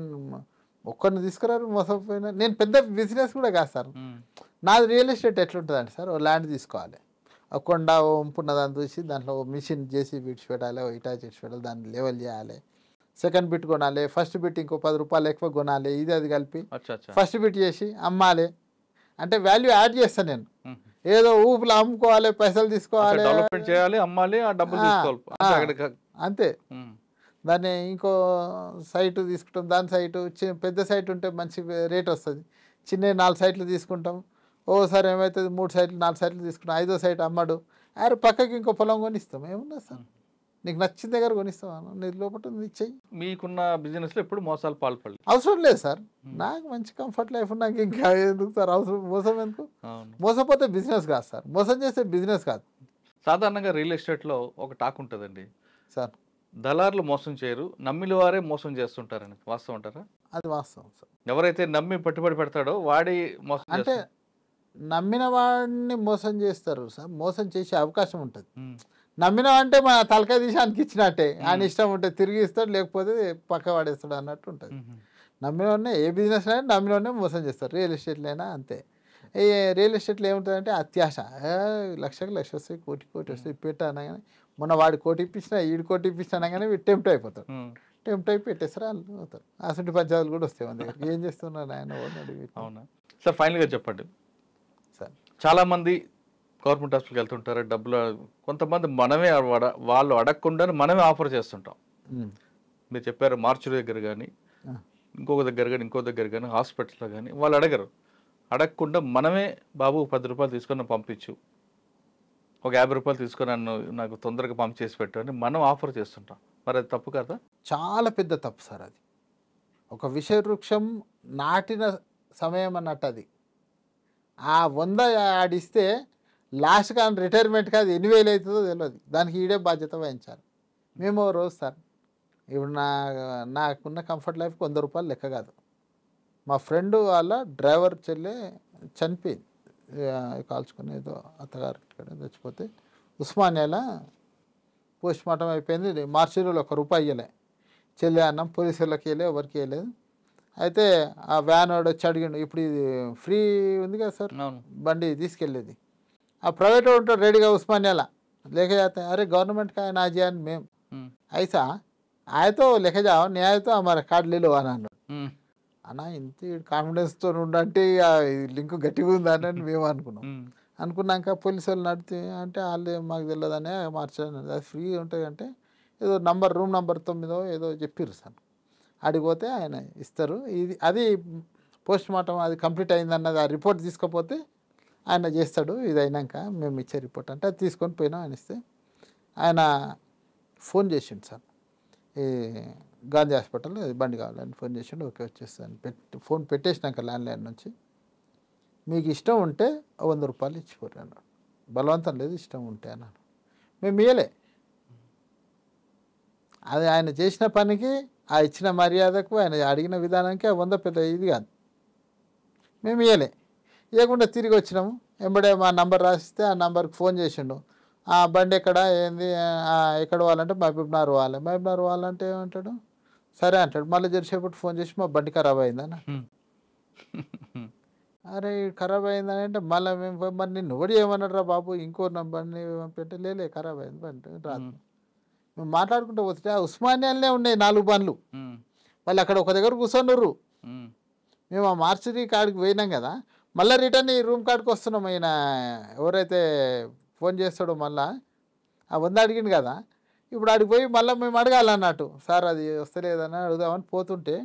B: ఒక్కరిని తీసుకురారు మోసపోయినా నేను పెద్ద బిజినెస్ కూడా కాదు సార్ నాది రియల్ ఎస్టేట్ ఎట్లుంటుందండి సార్ ఓ ల్యాండ్ తీసుకోవాలి కొండ వంపున్నదాన్ని చూసి దాంట్లో మిషన్ చేసి విడిచిపెట్టాలి పెట్టాలి ఇటా చేసి పెట్టాలి దాన్ని లెవెల్ చేయాలి సెకండ్ బిట్ కొనాలి ఫస్ట్ బిట్ ఇంకో పది రూపాయలు ఎక్కువ కొనాలి ఇది అది కలిపి ఫస్ట్ బిట్ చేసి అమ్మాలి అంటే వాల్యూ యాడ్ చేస్తాను నేను ఏదో ఊపులు అమ్ముకోవాలి పైసలు తీసుకోవాలి చేయాలి అమ్మాలి ఆ డబ్బులు అంతే దాన్ని ఇంకో సైటు తీసుకుంటాం దాని సైటు పెద్ద సైట్ ఉంటే మంచి రేట్ వస్తుంది చిన్న నాలుగు సైట్లు తీసుకుంటాం ఓసారి ఏమవుతుంది మూడు సైట్లు నాలుగు సైట్లు తీసుకుంటాం ఐదో సైట్ అమ్మడు అరే పక్కకి ఇంకో పొలం ఇస్తాం ఏమున్నా సార్ నీకు నచ్చిన దగ్గర కొనిస్తాను నీ లోపల ఇచ్చేయి మీకున్న
A: బిజినెస్లో ఎప్పుడు మోసాలు పాల్పడలేదు
B: అవసరం లేదు సార్ నాకు మంచి కంఫర్ట్ లైఫ్ నాకు ఇంకా ఎందుకు సార్ అవసరం మోసం ఎందుకు మోసపోతే బిజినెస్ కాదు సార్ మోసం చేస్తే బిజినెస్ కాదు
A: సాధారణంగా రియల్ ఎస్టేట్లో ఒక టాక్ ఉంటుందండి సార్ దళారులు మోసం చేయరు నమ్మిన వారే మోసం చేస్తుంటారని వాస్తవం అంటారా
B: అది వాస్తవం సార్
A: ఎవరైతే నమ్మి పెట్టుబడి పెడతాడో వాడి
B: మోసం అంటే నమ్మిన వాడిని మోసం చేస్తారు సార్ మోసం చేసే అవకాశం ఉంటుంది నమ్మినా అంటే మన తలకాయ తీసి ఆయనకి ఇచ్చినట్టే ఆయన ఇష్టం ఉంటే తిరిగి ఇస్తాడు లేకపోతే పక్క పడేస్తాడు అన్నట్టు ఉంటుంది నమ్మినోనే ఏ బిజినెస్ అయినా నమ్మినోనే మోసం చేస్తారు రియల్ ఎస్టేట్లైనా అంతే ఈ రియల్ ఎస్టేట్లో ఏముంటుందంటే అత్యాశ లక్షకు లక్ష వస్తాయి కోటి కోటి వస్తాయి పెట్టాను కానీ మొన్న వాడు కోటి ఇప్పించిన ఈడు కోటి ఇప్పించినా కానీ టెంప్ట్ అయిపోతాడు టెంప్ట్ అయిపోయి పెట్టేస్తారు వాళ్ళు అవుతారు అసలు పంచాయతీలు కూడా వస్తాయి మన ఏం చేస్తున్నారు ఆయన అవునా సార్
A: ఫైనల్గా చెప్పండి సార్ చాలామంది గవర్నమెంట్ హాస్పిటల్కి వెళ్తుంటారు డబ్బులు కొంతమంది మనమే వాళ్ళు అడగకుండా మనమే ఆఫర్ చేస్తుంటాం మీరు చెప్పారు మార్చురి దగ్గర కానీ ఇంకొక దగ్గర కానీ ఇంకో దగ్గర కానీ హాస్పిటల్లో కానీ వాళ్ళు అడగరు అడగకుండా మనమే బాబు పది రూపాయలు తీసుకొని పంపించు ఒక యాభై రూపాయలు తీసుకొని నన్ను నాకు తొందరగా పంప్ చేసి పెట్టు అని మనం ఆఫర్ చేస్తుంటాం మరి అది తప్పు కదా చాలా పెద్ద
B: తప్పు సార్ అది ఒక విషవృక్షం వృక్షం నాటిన సమయం అన్నట్టు అది ఆ వంద ఆడిస్తే లాస్ట్ కానీ రిటైర్మెంట్ కాదు ఎన్ని వేలు అవుతుందో తెలియదు దానికి ఈడే బాధ్యత వహించాలి మేము రోజు సార్ ఇప్పుడు నా నాకున్న కంఫర్ట్ లైఫ్కి వంద రూపాయలు లెక్క కాదు మా ఫ్రెండ్ వాళ్ళ డ్రైవర్ చెల్లి చనిపోయింది కాల్చుకుని ఏదో అత్తగారు చచ్చిపోతే ఉస్మానియాలో పోస్ట్ మార్టం అయిపోయింది మార్చిలో ఒక రూపాయి ఇవ్వలే చెల్లె అన్నం పోలీసులకి వెళ్ళే ఎవరికి వెళ్ళలేదు అయితే ఆ వ్యాన్ వాడు వచ్చి అడిగిండు ఇప్పుడు ఇది ఫ్రీ ఉంది కదా సార్ బండి తీసుకెళ్ళేది ఆ ప్రైవేట్ ఉంటాడు రెడీగా ఉస్మానియాలా లేఖ చేస్తాయి అరే గవర్నమెంట్ కాయ का है नाजियान मैम ఐసా ఆయతో లెక్క చావు నే ఆ మరి కార్డు లేలు అని అన్నాడు అన్న ఇంత కాన్ఫిడెన్స్తో ఉండంటే లింక్ గట్టిగా ఉందని మేము అనుకున్నాం అనుకున్నాక పోలీసు వాళ్ళు నడితే అంటే వాళ్ళు మాకు తెలియదనే మార్చాను అది ఫ్రీ ఉంటుంది అంటే ఏదో నంబర్ రూమ్ నంబర్ తొమ్మిదో ఏదో చెప్పారు సార్ అడిగిపోతే ఆయన ఇస్తారు ఇది అది పోస్ట్ మార్టం అది కంప్లీట్ అయిందన్నది ఆ రిపోర్ట్ తీసుకపోతే ఆయన చేస్తాడు ఇది అయినాక మేము ఇచ్చే రిపోర్ట్ అంటే అది తీసుకొని పోయినాం ఆయన ఇస్తే ఆయన ఫోన్ చేసిండు సార్ ఈ గాంధీ హాస్పిటల్ బండి కావాలని ఫోన్ చేసిండు ఓకే వచ్చేస్తాను పెట్టి ఫోన్ పెట్టేసినాక ల్యాండ్లైన్ నుంచి మీకు ఇష్టం ఉంటే వంద రూపాయలు ఇచ్చిపోరు బలవంతం లేదు ఇష్టం ఉంటే అన్నాడు మేము ఇయ్యలే అది ఆయన చేసిన పనికి ఆ ఇచ్చిన మర్యాదకు ఆయన అడిగిన విధానానికి ఆ వంద పెద్ద ఇది కాదు మేము ఇయ్యలే ఇవ్వకుండా తిరిగి వచ్చినాము ఎంబడే మా నంబర్ రాసిస్తే ఆ నంబర్కి ఫోన్ చేసిండు ఆ బండి ఎక్కడ ఏంది ఎక్కడ పోవాలంటే మహబూబ్నగర్ పోవాలి మహబూబ్నగర్ పోవాలంటే ఏమంటాడు సరే అంటాడు మళ్ళీ జరిసేపటి ఫోన్ చేసి మా బండి ఖరాబ్ అయిందన్న అరే ఖరాబ్ అయిందని అంటే మళ్ళీ మేము మరి నిన్ను కూడా ఏమన్నారా బాబు ఇంకో నంబర్ని పెట్టే లేలే ఖరాబ్ అయింది బండి రాదు మేము మాట్లాడుకుంటూ పోతుంటే ఉస్మానియాలనే ఉన్నాయి నాలుగు బండ్లు వాళ్ళు అక్కడ ఒక దగ్గర కూర్చున్నారు మేము ఆ మార్చిరి కాడికి పోయినాం కదా మళ్ళీ రిటర్న్ ఈ రూమ్ కాడికి వస్తున్నాం ఆయన ఎవరైతే ఫోన్ చేస్తాడో మళ్ళా ఆ వంద అడిగింది కదా ఇప్పుడు అడిగిపోయి మళ్ళీ మేము అడగాలన్నట్టు సార్ అది వస్తలేదని అడుగుదామని పోతుంటే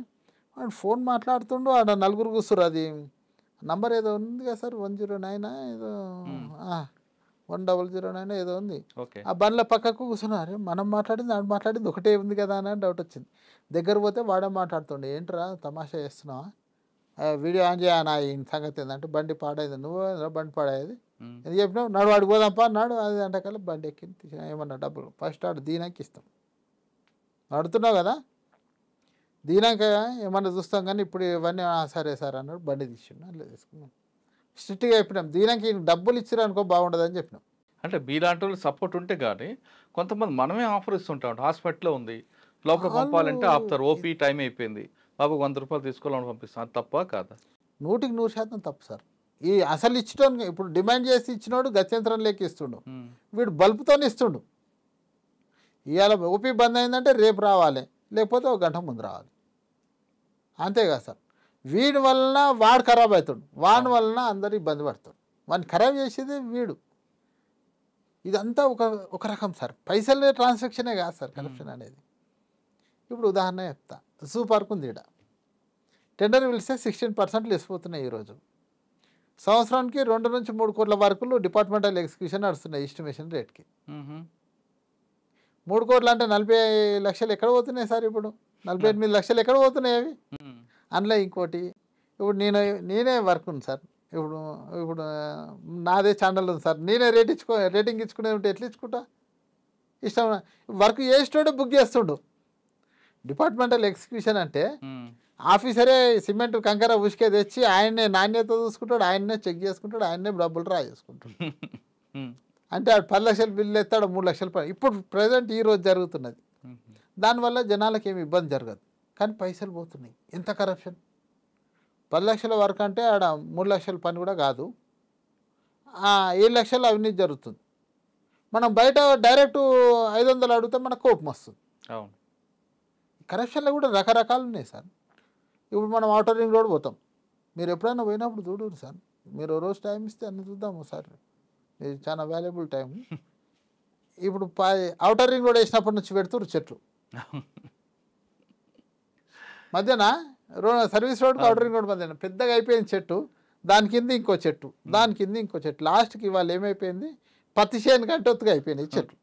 B: ఫోన్ మాట్లాడుతుండు ఆడ నలుగురు కూర్చురు అది నంబర్ ఏదో ఉంది కదా సార్ వన్ జీరో నైన్ ఏదో వన్ డబల్ జీరో నైన్ ఏదో ఉంది ఆ బండ్ల పక్కకు కూర్చున్నారు మనం మాట్లాడింది ఆడు మాట్లాడింది ఒకటే ఉంది కదా అని డౌట్ వచ్చింది దగ్గర పోతే వాడే మాట్లాడుతుండే ఏంట్రా తమాషా చేస్తున్నావా వీడియో ఆన్ చేయ నా సంగతి ఏంటంటే బండి పాడైంది నువ్వు బండి పాడేది ఇది చెప్పినావు నడు వాడికి పోదాంప నాడు అది అంటే బండి ఎక్కి ఏమన్నా డబ్బులు ఫస్ట్ ఆడు దీనాక ఇస్తాం నడుతున్నావు కదా దీనాక ఏమన్నా చూస్తాం కానీ ఇప్పుడు ఇవన్నీ సరే సార్ అన్నాడు బండి తీసుకున్నా అట్లా తీసుకున్నాం స్ట్రిక్ట్గా చెప్పినాం దీనాకి డబ్బులు ఇచ్చిరు అనుకో బాగుండదని చెప్పినాం అంటే మీలాంటి వాళ్ళు సపోర్ట్
A: ఉంటే కానీ కొంతమంది మనమే ఆఫర్ ఇస్తుంటాం హాస్పిటల్లో ఉంది లోపల పంపాలంటే ఆఫ్టర్ ఓపీ టైం అయిపోయింది బాబు వంద రూపాయలు తీసుకోవాలని పంపిస్తాను తప్ప కాదా
B: నూటికి నూరు శాతం తప్పు సార్ ఈ అసలు ఇచ్చడం ఇప్పుడు డిమాండ్ చేసి ఇచ్చినోడు గత్యంతరం లేక ఇస్తుండు వీడు బల్బుతో ఇస్తుండు ఇవాళ ఓపీ బంద్ అయిందంటే రేపు రావాలి లేకపోతే ఒక గంట ముందు రావాలి అంతేగా సార్ వీడి వలన వాడు ఖరాబ్ అవుతాడు వాడి వలన అందరు ఇబ్బంది పడతాడు వాడిని ఖరాబ్ చేసేది వీడు ఇదంతా ఒక ఒక రకం సార్ పైసలు ట్రాన్సాక్షనే కాదు సార్ కరప్షన్ అనేది ఇప్పుడు ఉదాహరణ చెప్తా జూ పార్క్ ఉంది ఇక్కడ టెండర్ పిలిస్తే సిక్స్టీన్ పర్సెంట్ లేసిపోతున్నాయి ఈరోజు సంవత్సరానికి రెండు నుంచి మూడు కోట్ల వరకు డిపార్ట్మెంటల్ ఎగ్జిక్యూషన్ నడుస్తున్నాయి ఎస్టిమేషన్ రేట్కి మూడు కోట్లు అంటే నలభై లక్షలు ఎక్కడ పోతున్నాయి సార్ ఇప్పుడు నలభై ఎనిమిది లక్షలు ఎక్కడ పోతున్నాయి అవి అందులో ఇంకోటి ఇప్పుడు నేను నేనే వర్క్ ఉంది సార్ ఇప్పుడు ఇప్పుడు నాదే ఛానల్ ఉంది సార్ నేనే రేట్ ఇచ్చుకో రేటింగ్ ఇచ్చుకునే ఉంటే ఎట్లా ఇచ్చుకుంటా ఇష్టం వర్క్ చేసేటోడే బుక్ చేస్తుండు డిపార్ట్మెంటల్ ఎగ్జిక్యూషన్ అంటే ఆఫీసరే సిమెంట్ కంకర ఉసికే తెచ్చి ఆయన్నే నాణ్యత చూసుకుంటాడు ఆయన్నే చెక్ చేసుకుంటాడు ఆయన్నే డబ్బులు రా చేసుకుంటాడు అంటే పది లక్షలు బిల్లు ఎత్తాడు మూడు లక్షల ఇప్పుడు ప్రజెంట్ ఈ రోజు జరుగుతున్నది దానివల్ల జనాలకు ఏమి ఇబ్బంది జరగదు కానీ పైసలు పోతున్నాయి ఎంత కరప్షన్ పది లక్షల వరకు అంటే ఆడ మూడు లక్షల పని కూడా కాదు ఏడు లక్షలు అవినీతి జరుగుతుంది మనం బయట డైరెక్ట్ ఐదు వందలు అడిగితే మనకు కోపం వస్తుంది అవును కరప్షన్లో కూడా రకరకాలు ఉన్నాయి సార్ ఇప్పుడు మనం ఆటో రింగ్ రోడ్ పోతాం మీరు ఎప్పుడైనా పోయినప్పుడు చూడండి సార్ మీరు రోజు టైం ఇస్తే అన్ని చూద్దాం ఒకసారి మీరు చాలా వాల్యుబుల్ టైం ఇప్పుడు ఔటర్ రింగ్ రోడ్ వేసినప్పటి నుంచి పెడుతురు చెట్లు మధ్యన రో సర్వీస్ రోడ్కి ఔటర్ రింగ్ రోడ్ మధ్యన పెద్దగా అయిపోయింది చెట్టు దాని కింద ఇంకో చెట్టు దాని కింద ఇంకో చెట్టు లాస్ట్కి ఇవాళ ఏమైపోయింది పత్తి చేను కంటే ఒత్తుగా అయిపోయినాయి చెట్లు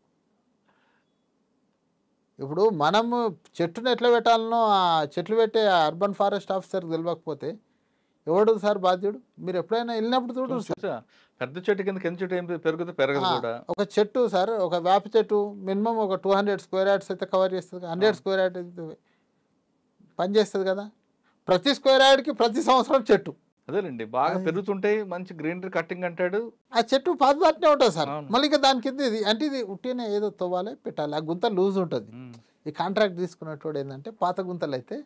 B: ఇప్పుడు మనము చెట్టును ఎట్లా పెట్టాలనో ఆ చెట్లు పెట్టే అర్బన్ ఫారెస్ట్ ఆఫీసర్ తెలియకపోతే ఎవడు సార్ బాధ్యుడు మీరు ఎప్పుడైనా వెళ్ళినప్పుడు చూడరు సార్ పెద్ద చెట్టు కింద కింద చెట్టు ఏం
A: పెరుగుతుంది పెరగదు కూడా
B: ఒక చెట్టు సార్ ఒక వేప చెట్టు మినిమం ఒక టూ హండ్రెడ్ స్క్వేర్ యార్డ్స్ అయితే కవర్ చేస్తుంది హండ్రెడ్ స్క్వేర్ యార్డ్ అయితే పనిచేస్తుంది కదా ప్రతి స్క్వేర్ యార్డ్కి ప్రతి సంవత్సరం చెట్టు అదేనండి బాగా పెరుగుతుంటాయి మంచి గ్రీనరీ కట్టింగ్ అంటాడు ఆ చెట్టు పాదుబాటునే ఉంటుంది సార్ మళ్ళీ ఇంకా దాని కింద ఇది అంటే ఇది ఉట్టినే ఏదో తవ్వాలి పెట్టాలి ఆ గుంత లూజ్ ఉంటుంది ఈ కాంట్రాక్ట్ తీసుకున్నట్టు ఏంటంటే పాత గుంతలు అయితే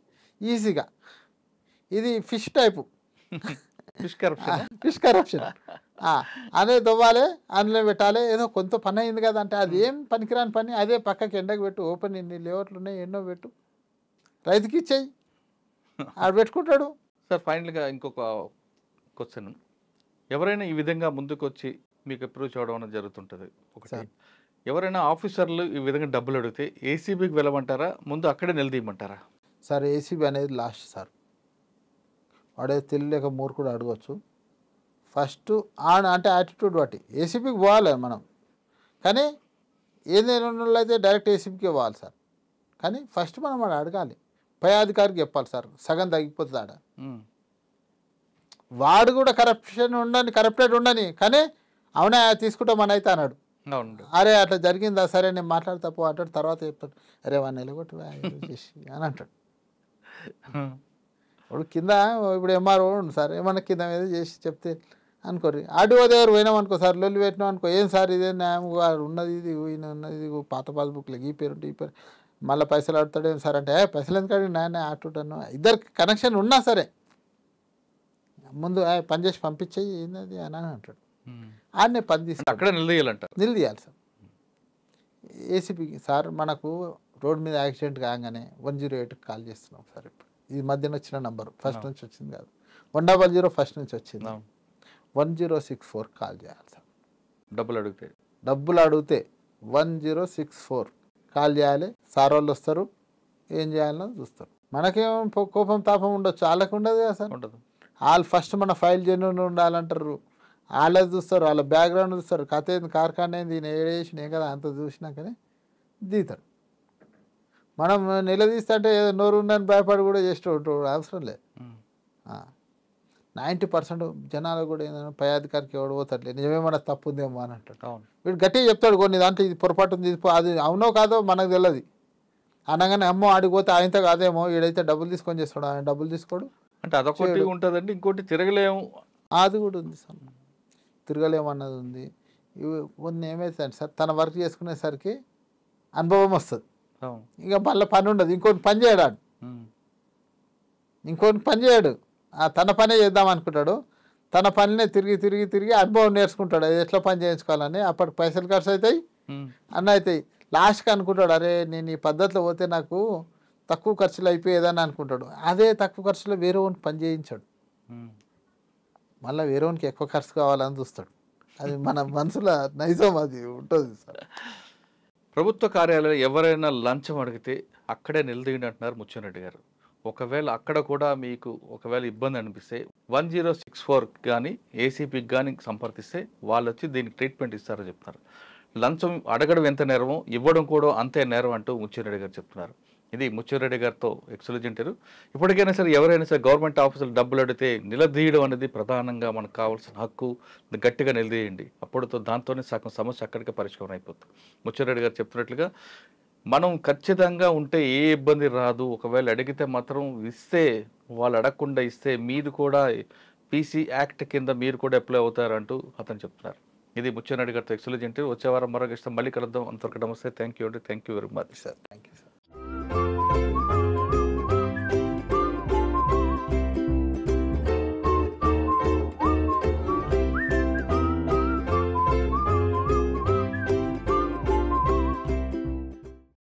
B: ఈజీగా ఇది fish type fish corruption fish corruption అదే దొవ్వాలి అందులో పెట్టాలి ఏదో కొంత పని అయింది కదా అంటే అది ఏం పనికిరాని పని అదే పక్కకి ఎండకు పెట్టు ఓపెన్ ఎన్ని లేవర్లు ఉన్నాయి ఎన్నో పెట్టు రైతుకి
A: ఇచ్చేయి ఆడు పెట్టుకుంటాడు సార్ ఫైనల్గా ఇంకొక క్వశ్చన్ ఎవరైనా ఈ విధంగా ముందుకు వచ్చి మీకు అప్రూవ్ చేయడం అనేది జరుగుతుంటుంది ఒకసారి ఎవరైనా ఆఫీసర్లు ఈ విధంగా డబ్బులు అడిగితే ఏసీబీకి వెళ్ళమంటారా ముందు అక్కడే నిలదీయమంటారా
B: సార్ ఏసీబీ అనేది లాస్ట్ సార్ వాడే తెలియలేక మూరు కూడా అడగవచ్చు ఫస్ట్ అంటే యాటిట్యూడ్ బట్టి ఏసీబీకి పోవాలి మనం కానీ ఏదైనా అయితే డైరెక్ట్ ఏసీబీకి పోవాలి సార్ కానీ ఫస్ట్ మనం అడగాలి పై అధికారికి చెప్పాలి సార్ సగం తగ్గిపోతుందాడ వాడు కూడా కరప్షన్ ఉండని కరప్టెడ్ ఉండని కానీ అవునా తీసుకుంటాం అని అయితే అన్నాడు అరే అట్లా జరిగిందా సరే నేను మాట్లాడతాపో అంటాడు తర్వాత చెప్తాడు అరే వాడు నిలగొట్టి చేసి అని అంటాడు ఇప్పుడు కింద ఇప్పుడు ఎంఆర్ఓ సార్ ఏమన్నా కింద మీద చేసి చెప్తే అనుకోరు ఆడిఓ దగ్గర పోయినాం అనుకో సార్ లొల్లి పెట్టినాం అనుకో ఏం సార్ ఇదే న్యాయం ఉన్నది ఇది పోయిన ఉన్నది ఇది పాత పాస్బుక్లో ఈ పేరు ఈ పేరు మళ్ళీ పైసలు ఏం సార్ అంటే పైసలు ఎందుకు అడిగి నాయన ఇద్దరికి కనెక్షన్ ఉన్నా సరే ముందు పని చేసి పంపించేయి ఏంది అని అని అంటాడు ఆడనే పని తీసి అక్కడ నిలదీయాలంటారు నిలదీయాలి సార్ ఏసీపీ సార్ మనకు రోడ్ మీద యాక్సిడెంట్ కాగానే వన్ జీరో ఎయిట్కి కాల్ చేస్తున్నాం సార్ ఇప్పుడు ఈ మధ్యన వచ్చిన నంబర్ ఫస్ట్ నుంచి వచ్చింది కాదు వన్ డబల్ జీరో ఫస్ట్ నుంచి వచ్చింది one zero six four call చేయాలి సార్ డబ్బులు అడిగితే డబ్బులు అడిగితే one zero six four call చేయాలి సార్ వాళ్ళు వస్తారు ఏం చేయాలన్నా చూస్తారు మనకేం కోపం తాపం ఉండొచ్చు వాళ్ళకు ఉండదు కదా సార్ ఉండదు వాళ్ళు ఫస్ట్ మన ఫైల్ జెన్యున్ ఉండాలంటారు వాళ్ళది చూస్తారు వాళ్ళ బ్యాక్గ్రౌండ్ చూస్తారు కథ ఏంది కార్ఖానా ఏంది ఏడేసిన ఏం కదా అంత చూసినాకనే దిగుతాడు మనం నిలదీస్తే అంటే ఏదో నోరు ఉందని భయపడి కూడా చేసేటట్టు అవసరం లేదు నైంటీ పర్సెంట్ జనాలు కూడా ఏంటంటే పై అధికారికి ఎవడు పోతాడు నిజమేమన్నా తప్పు ఉందేమో అని అంటాడు అవును వీడు గట్టిగా చెప్తాడు కొన్ని దాంట్లో ఇది పొరపాటు ఉంది అది అవునో కాదో మనకు తెలియదు అనగానే అమ్మో ఆడిపోతే ఆయనతో కాదేమో వీడైతే డబ్బులు తీసుకొని చేస్తాడు ఆయన డబ్బులు తీసుకోడు అంటే అదొకటి ఉంటుందండి ఇంకోటి తిరగలేము అది కూడా ఉంది సార్ తిరగలేము అన్నది ఉంది ఇవి కొన్ని ఏమవుతుందండి సార్ తన వర్క్ చేసుకునేసరికి అనుభవం వస్తుంది ఇంకా మళ్ళీ పని ఉండదు ఇంకోటి పని చేయడాడు ఇంకోటి పని చేయడు తన పనే చేద్దాం అనుకుంటాడు తన పనినే తిరిగి తిరిగి తిరిగి అనుభవం నేర్చుకుంటాడు అది ఎట్లా పని చేయించుకోవాలని అప్పటికి పైసలు ఖర్చు అవుతాయి అన్న అవుతాయి లాస్ట్కి అనుకుంటాడు అరే నేను ఈ పద్ధతిలో పోతే నాకు తక్కువ ఖర్చులు అయిపోయేదని అనుకుంటాడు అదే తక్కువ ఖర్చులో వేరే వానికి పని చేయించాడు మళ్ళీ వేరే ఓన్కి ఎక్కువ ఖర్చు కావాలని చూస్తాడు అది మన మనసులో నైజం అది ఉంటుంది సార్
A: ప్రభుత్వ కార్యాలయాలు ఎవరైనా లంచం అడిగితే అక్కడే నిలదీయండి అంటున్నారు గారు ఒకవేళ అక్కడ కూడా మీకు ఒకవేళ ఇబ్బంది అనిపిస్తే వన్ జీరో సిక్స్ ఫోర్ కానీ ఏసీపీకి కానీ సంప్రదిస్తే వాళ్ళు వచ్చి దీనికి ట్రీట్మెంట్ ఇస్తారని చెప్తున్నారు లంచం అడగడం ఎంత నేరమో ఇవ్వడం కూడా అంతే నేరం అంటూ ముచ్చిరెడ్డి గారు చెప్తున్నారు ఇది ముచ్చిరెడ్డి గారితో ఎక్సలజెంటారు ఇప్పటికైనా సరే ఎవరైనా సరే గవర్నమెంట్ ఆఫీసులు డబ్బులు అడిగితే నిలదీయడం అనేది ప్రధానంగా మనకు కావాల్సిన హక్కు గట్టిగా నిలదీయండి అప్పుడుతో దాంతోనే సగం సమస్య అక్కడికి పరిష్కారం అయిపోతుంది ముచ్చిరెడ్డి గారు చెప్తున్నట్లుగా మనం ఖచ్చితంగా ఉంటే ఏ ఇబ్బంది రాదు ఒకవేళ అడిగితే మాత్రం ఇస్తే వాళ్ళు అడగకుండా ఇస్తే మీది కూడా పీసీ యాక్ట్ కింద మీరు కూడా అప్లై అవుతారంటూ అతను చెప్తున్నారు ఇది ముచ్చనాడు గారితో ఎక్సలెంట్ వచ్చే వారం మరొక ఇష్టం మళ్ళీ కలుద్దాం అంతవరకు నమస్తే థ్యాంక్ యూ అండి thank you very much sir thank you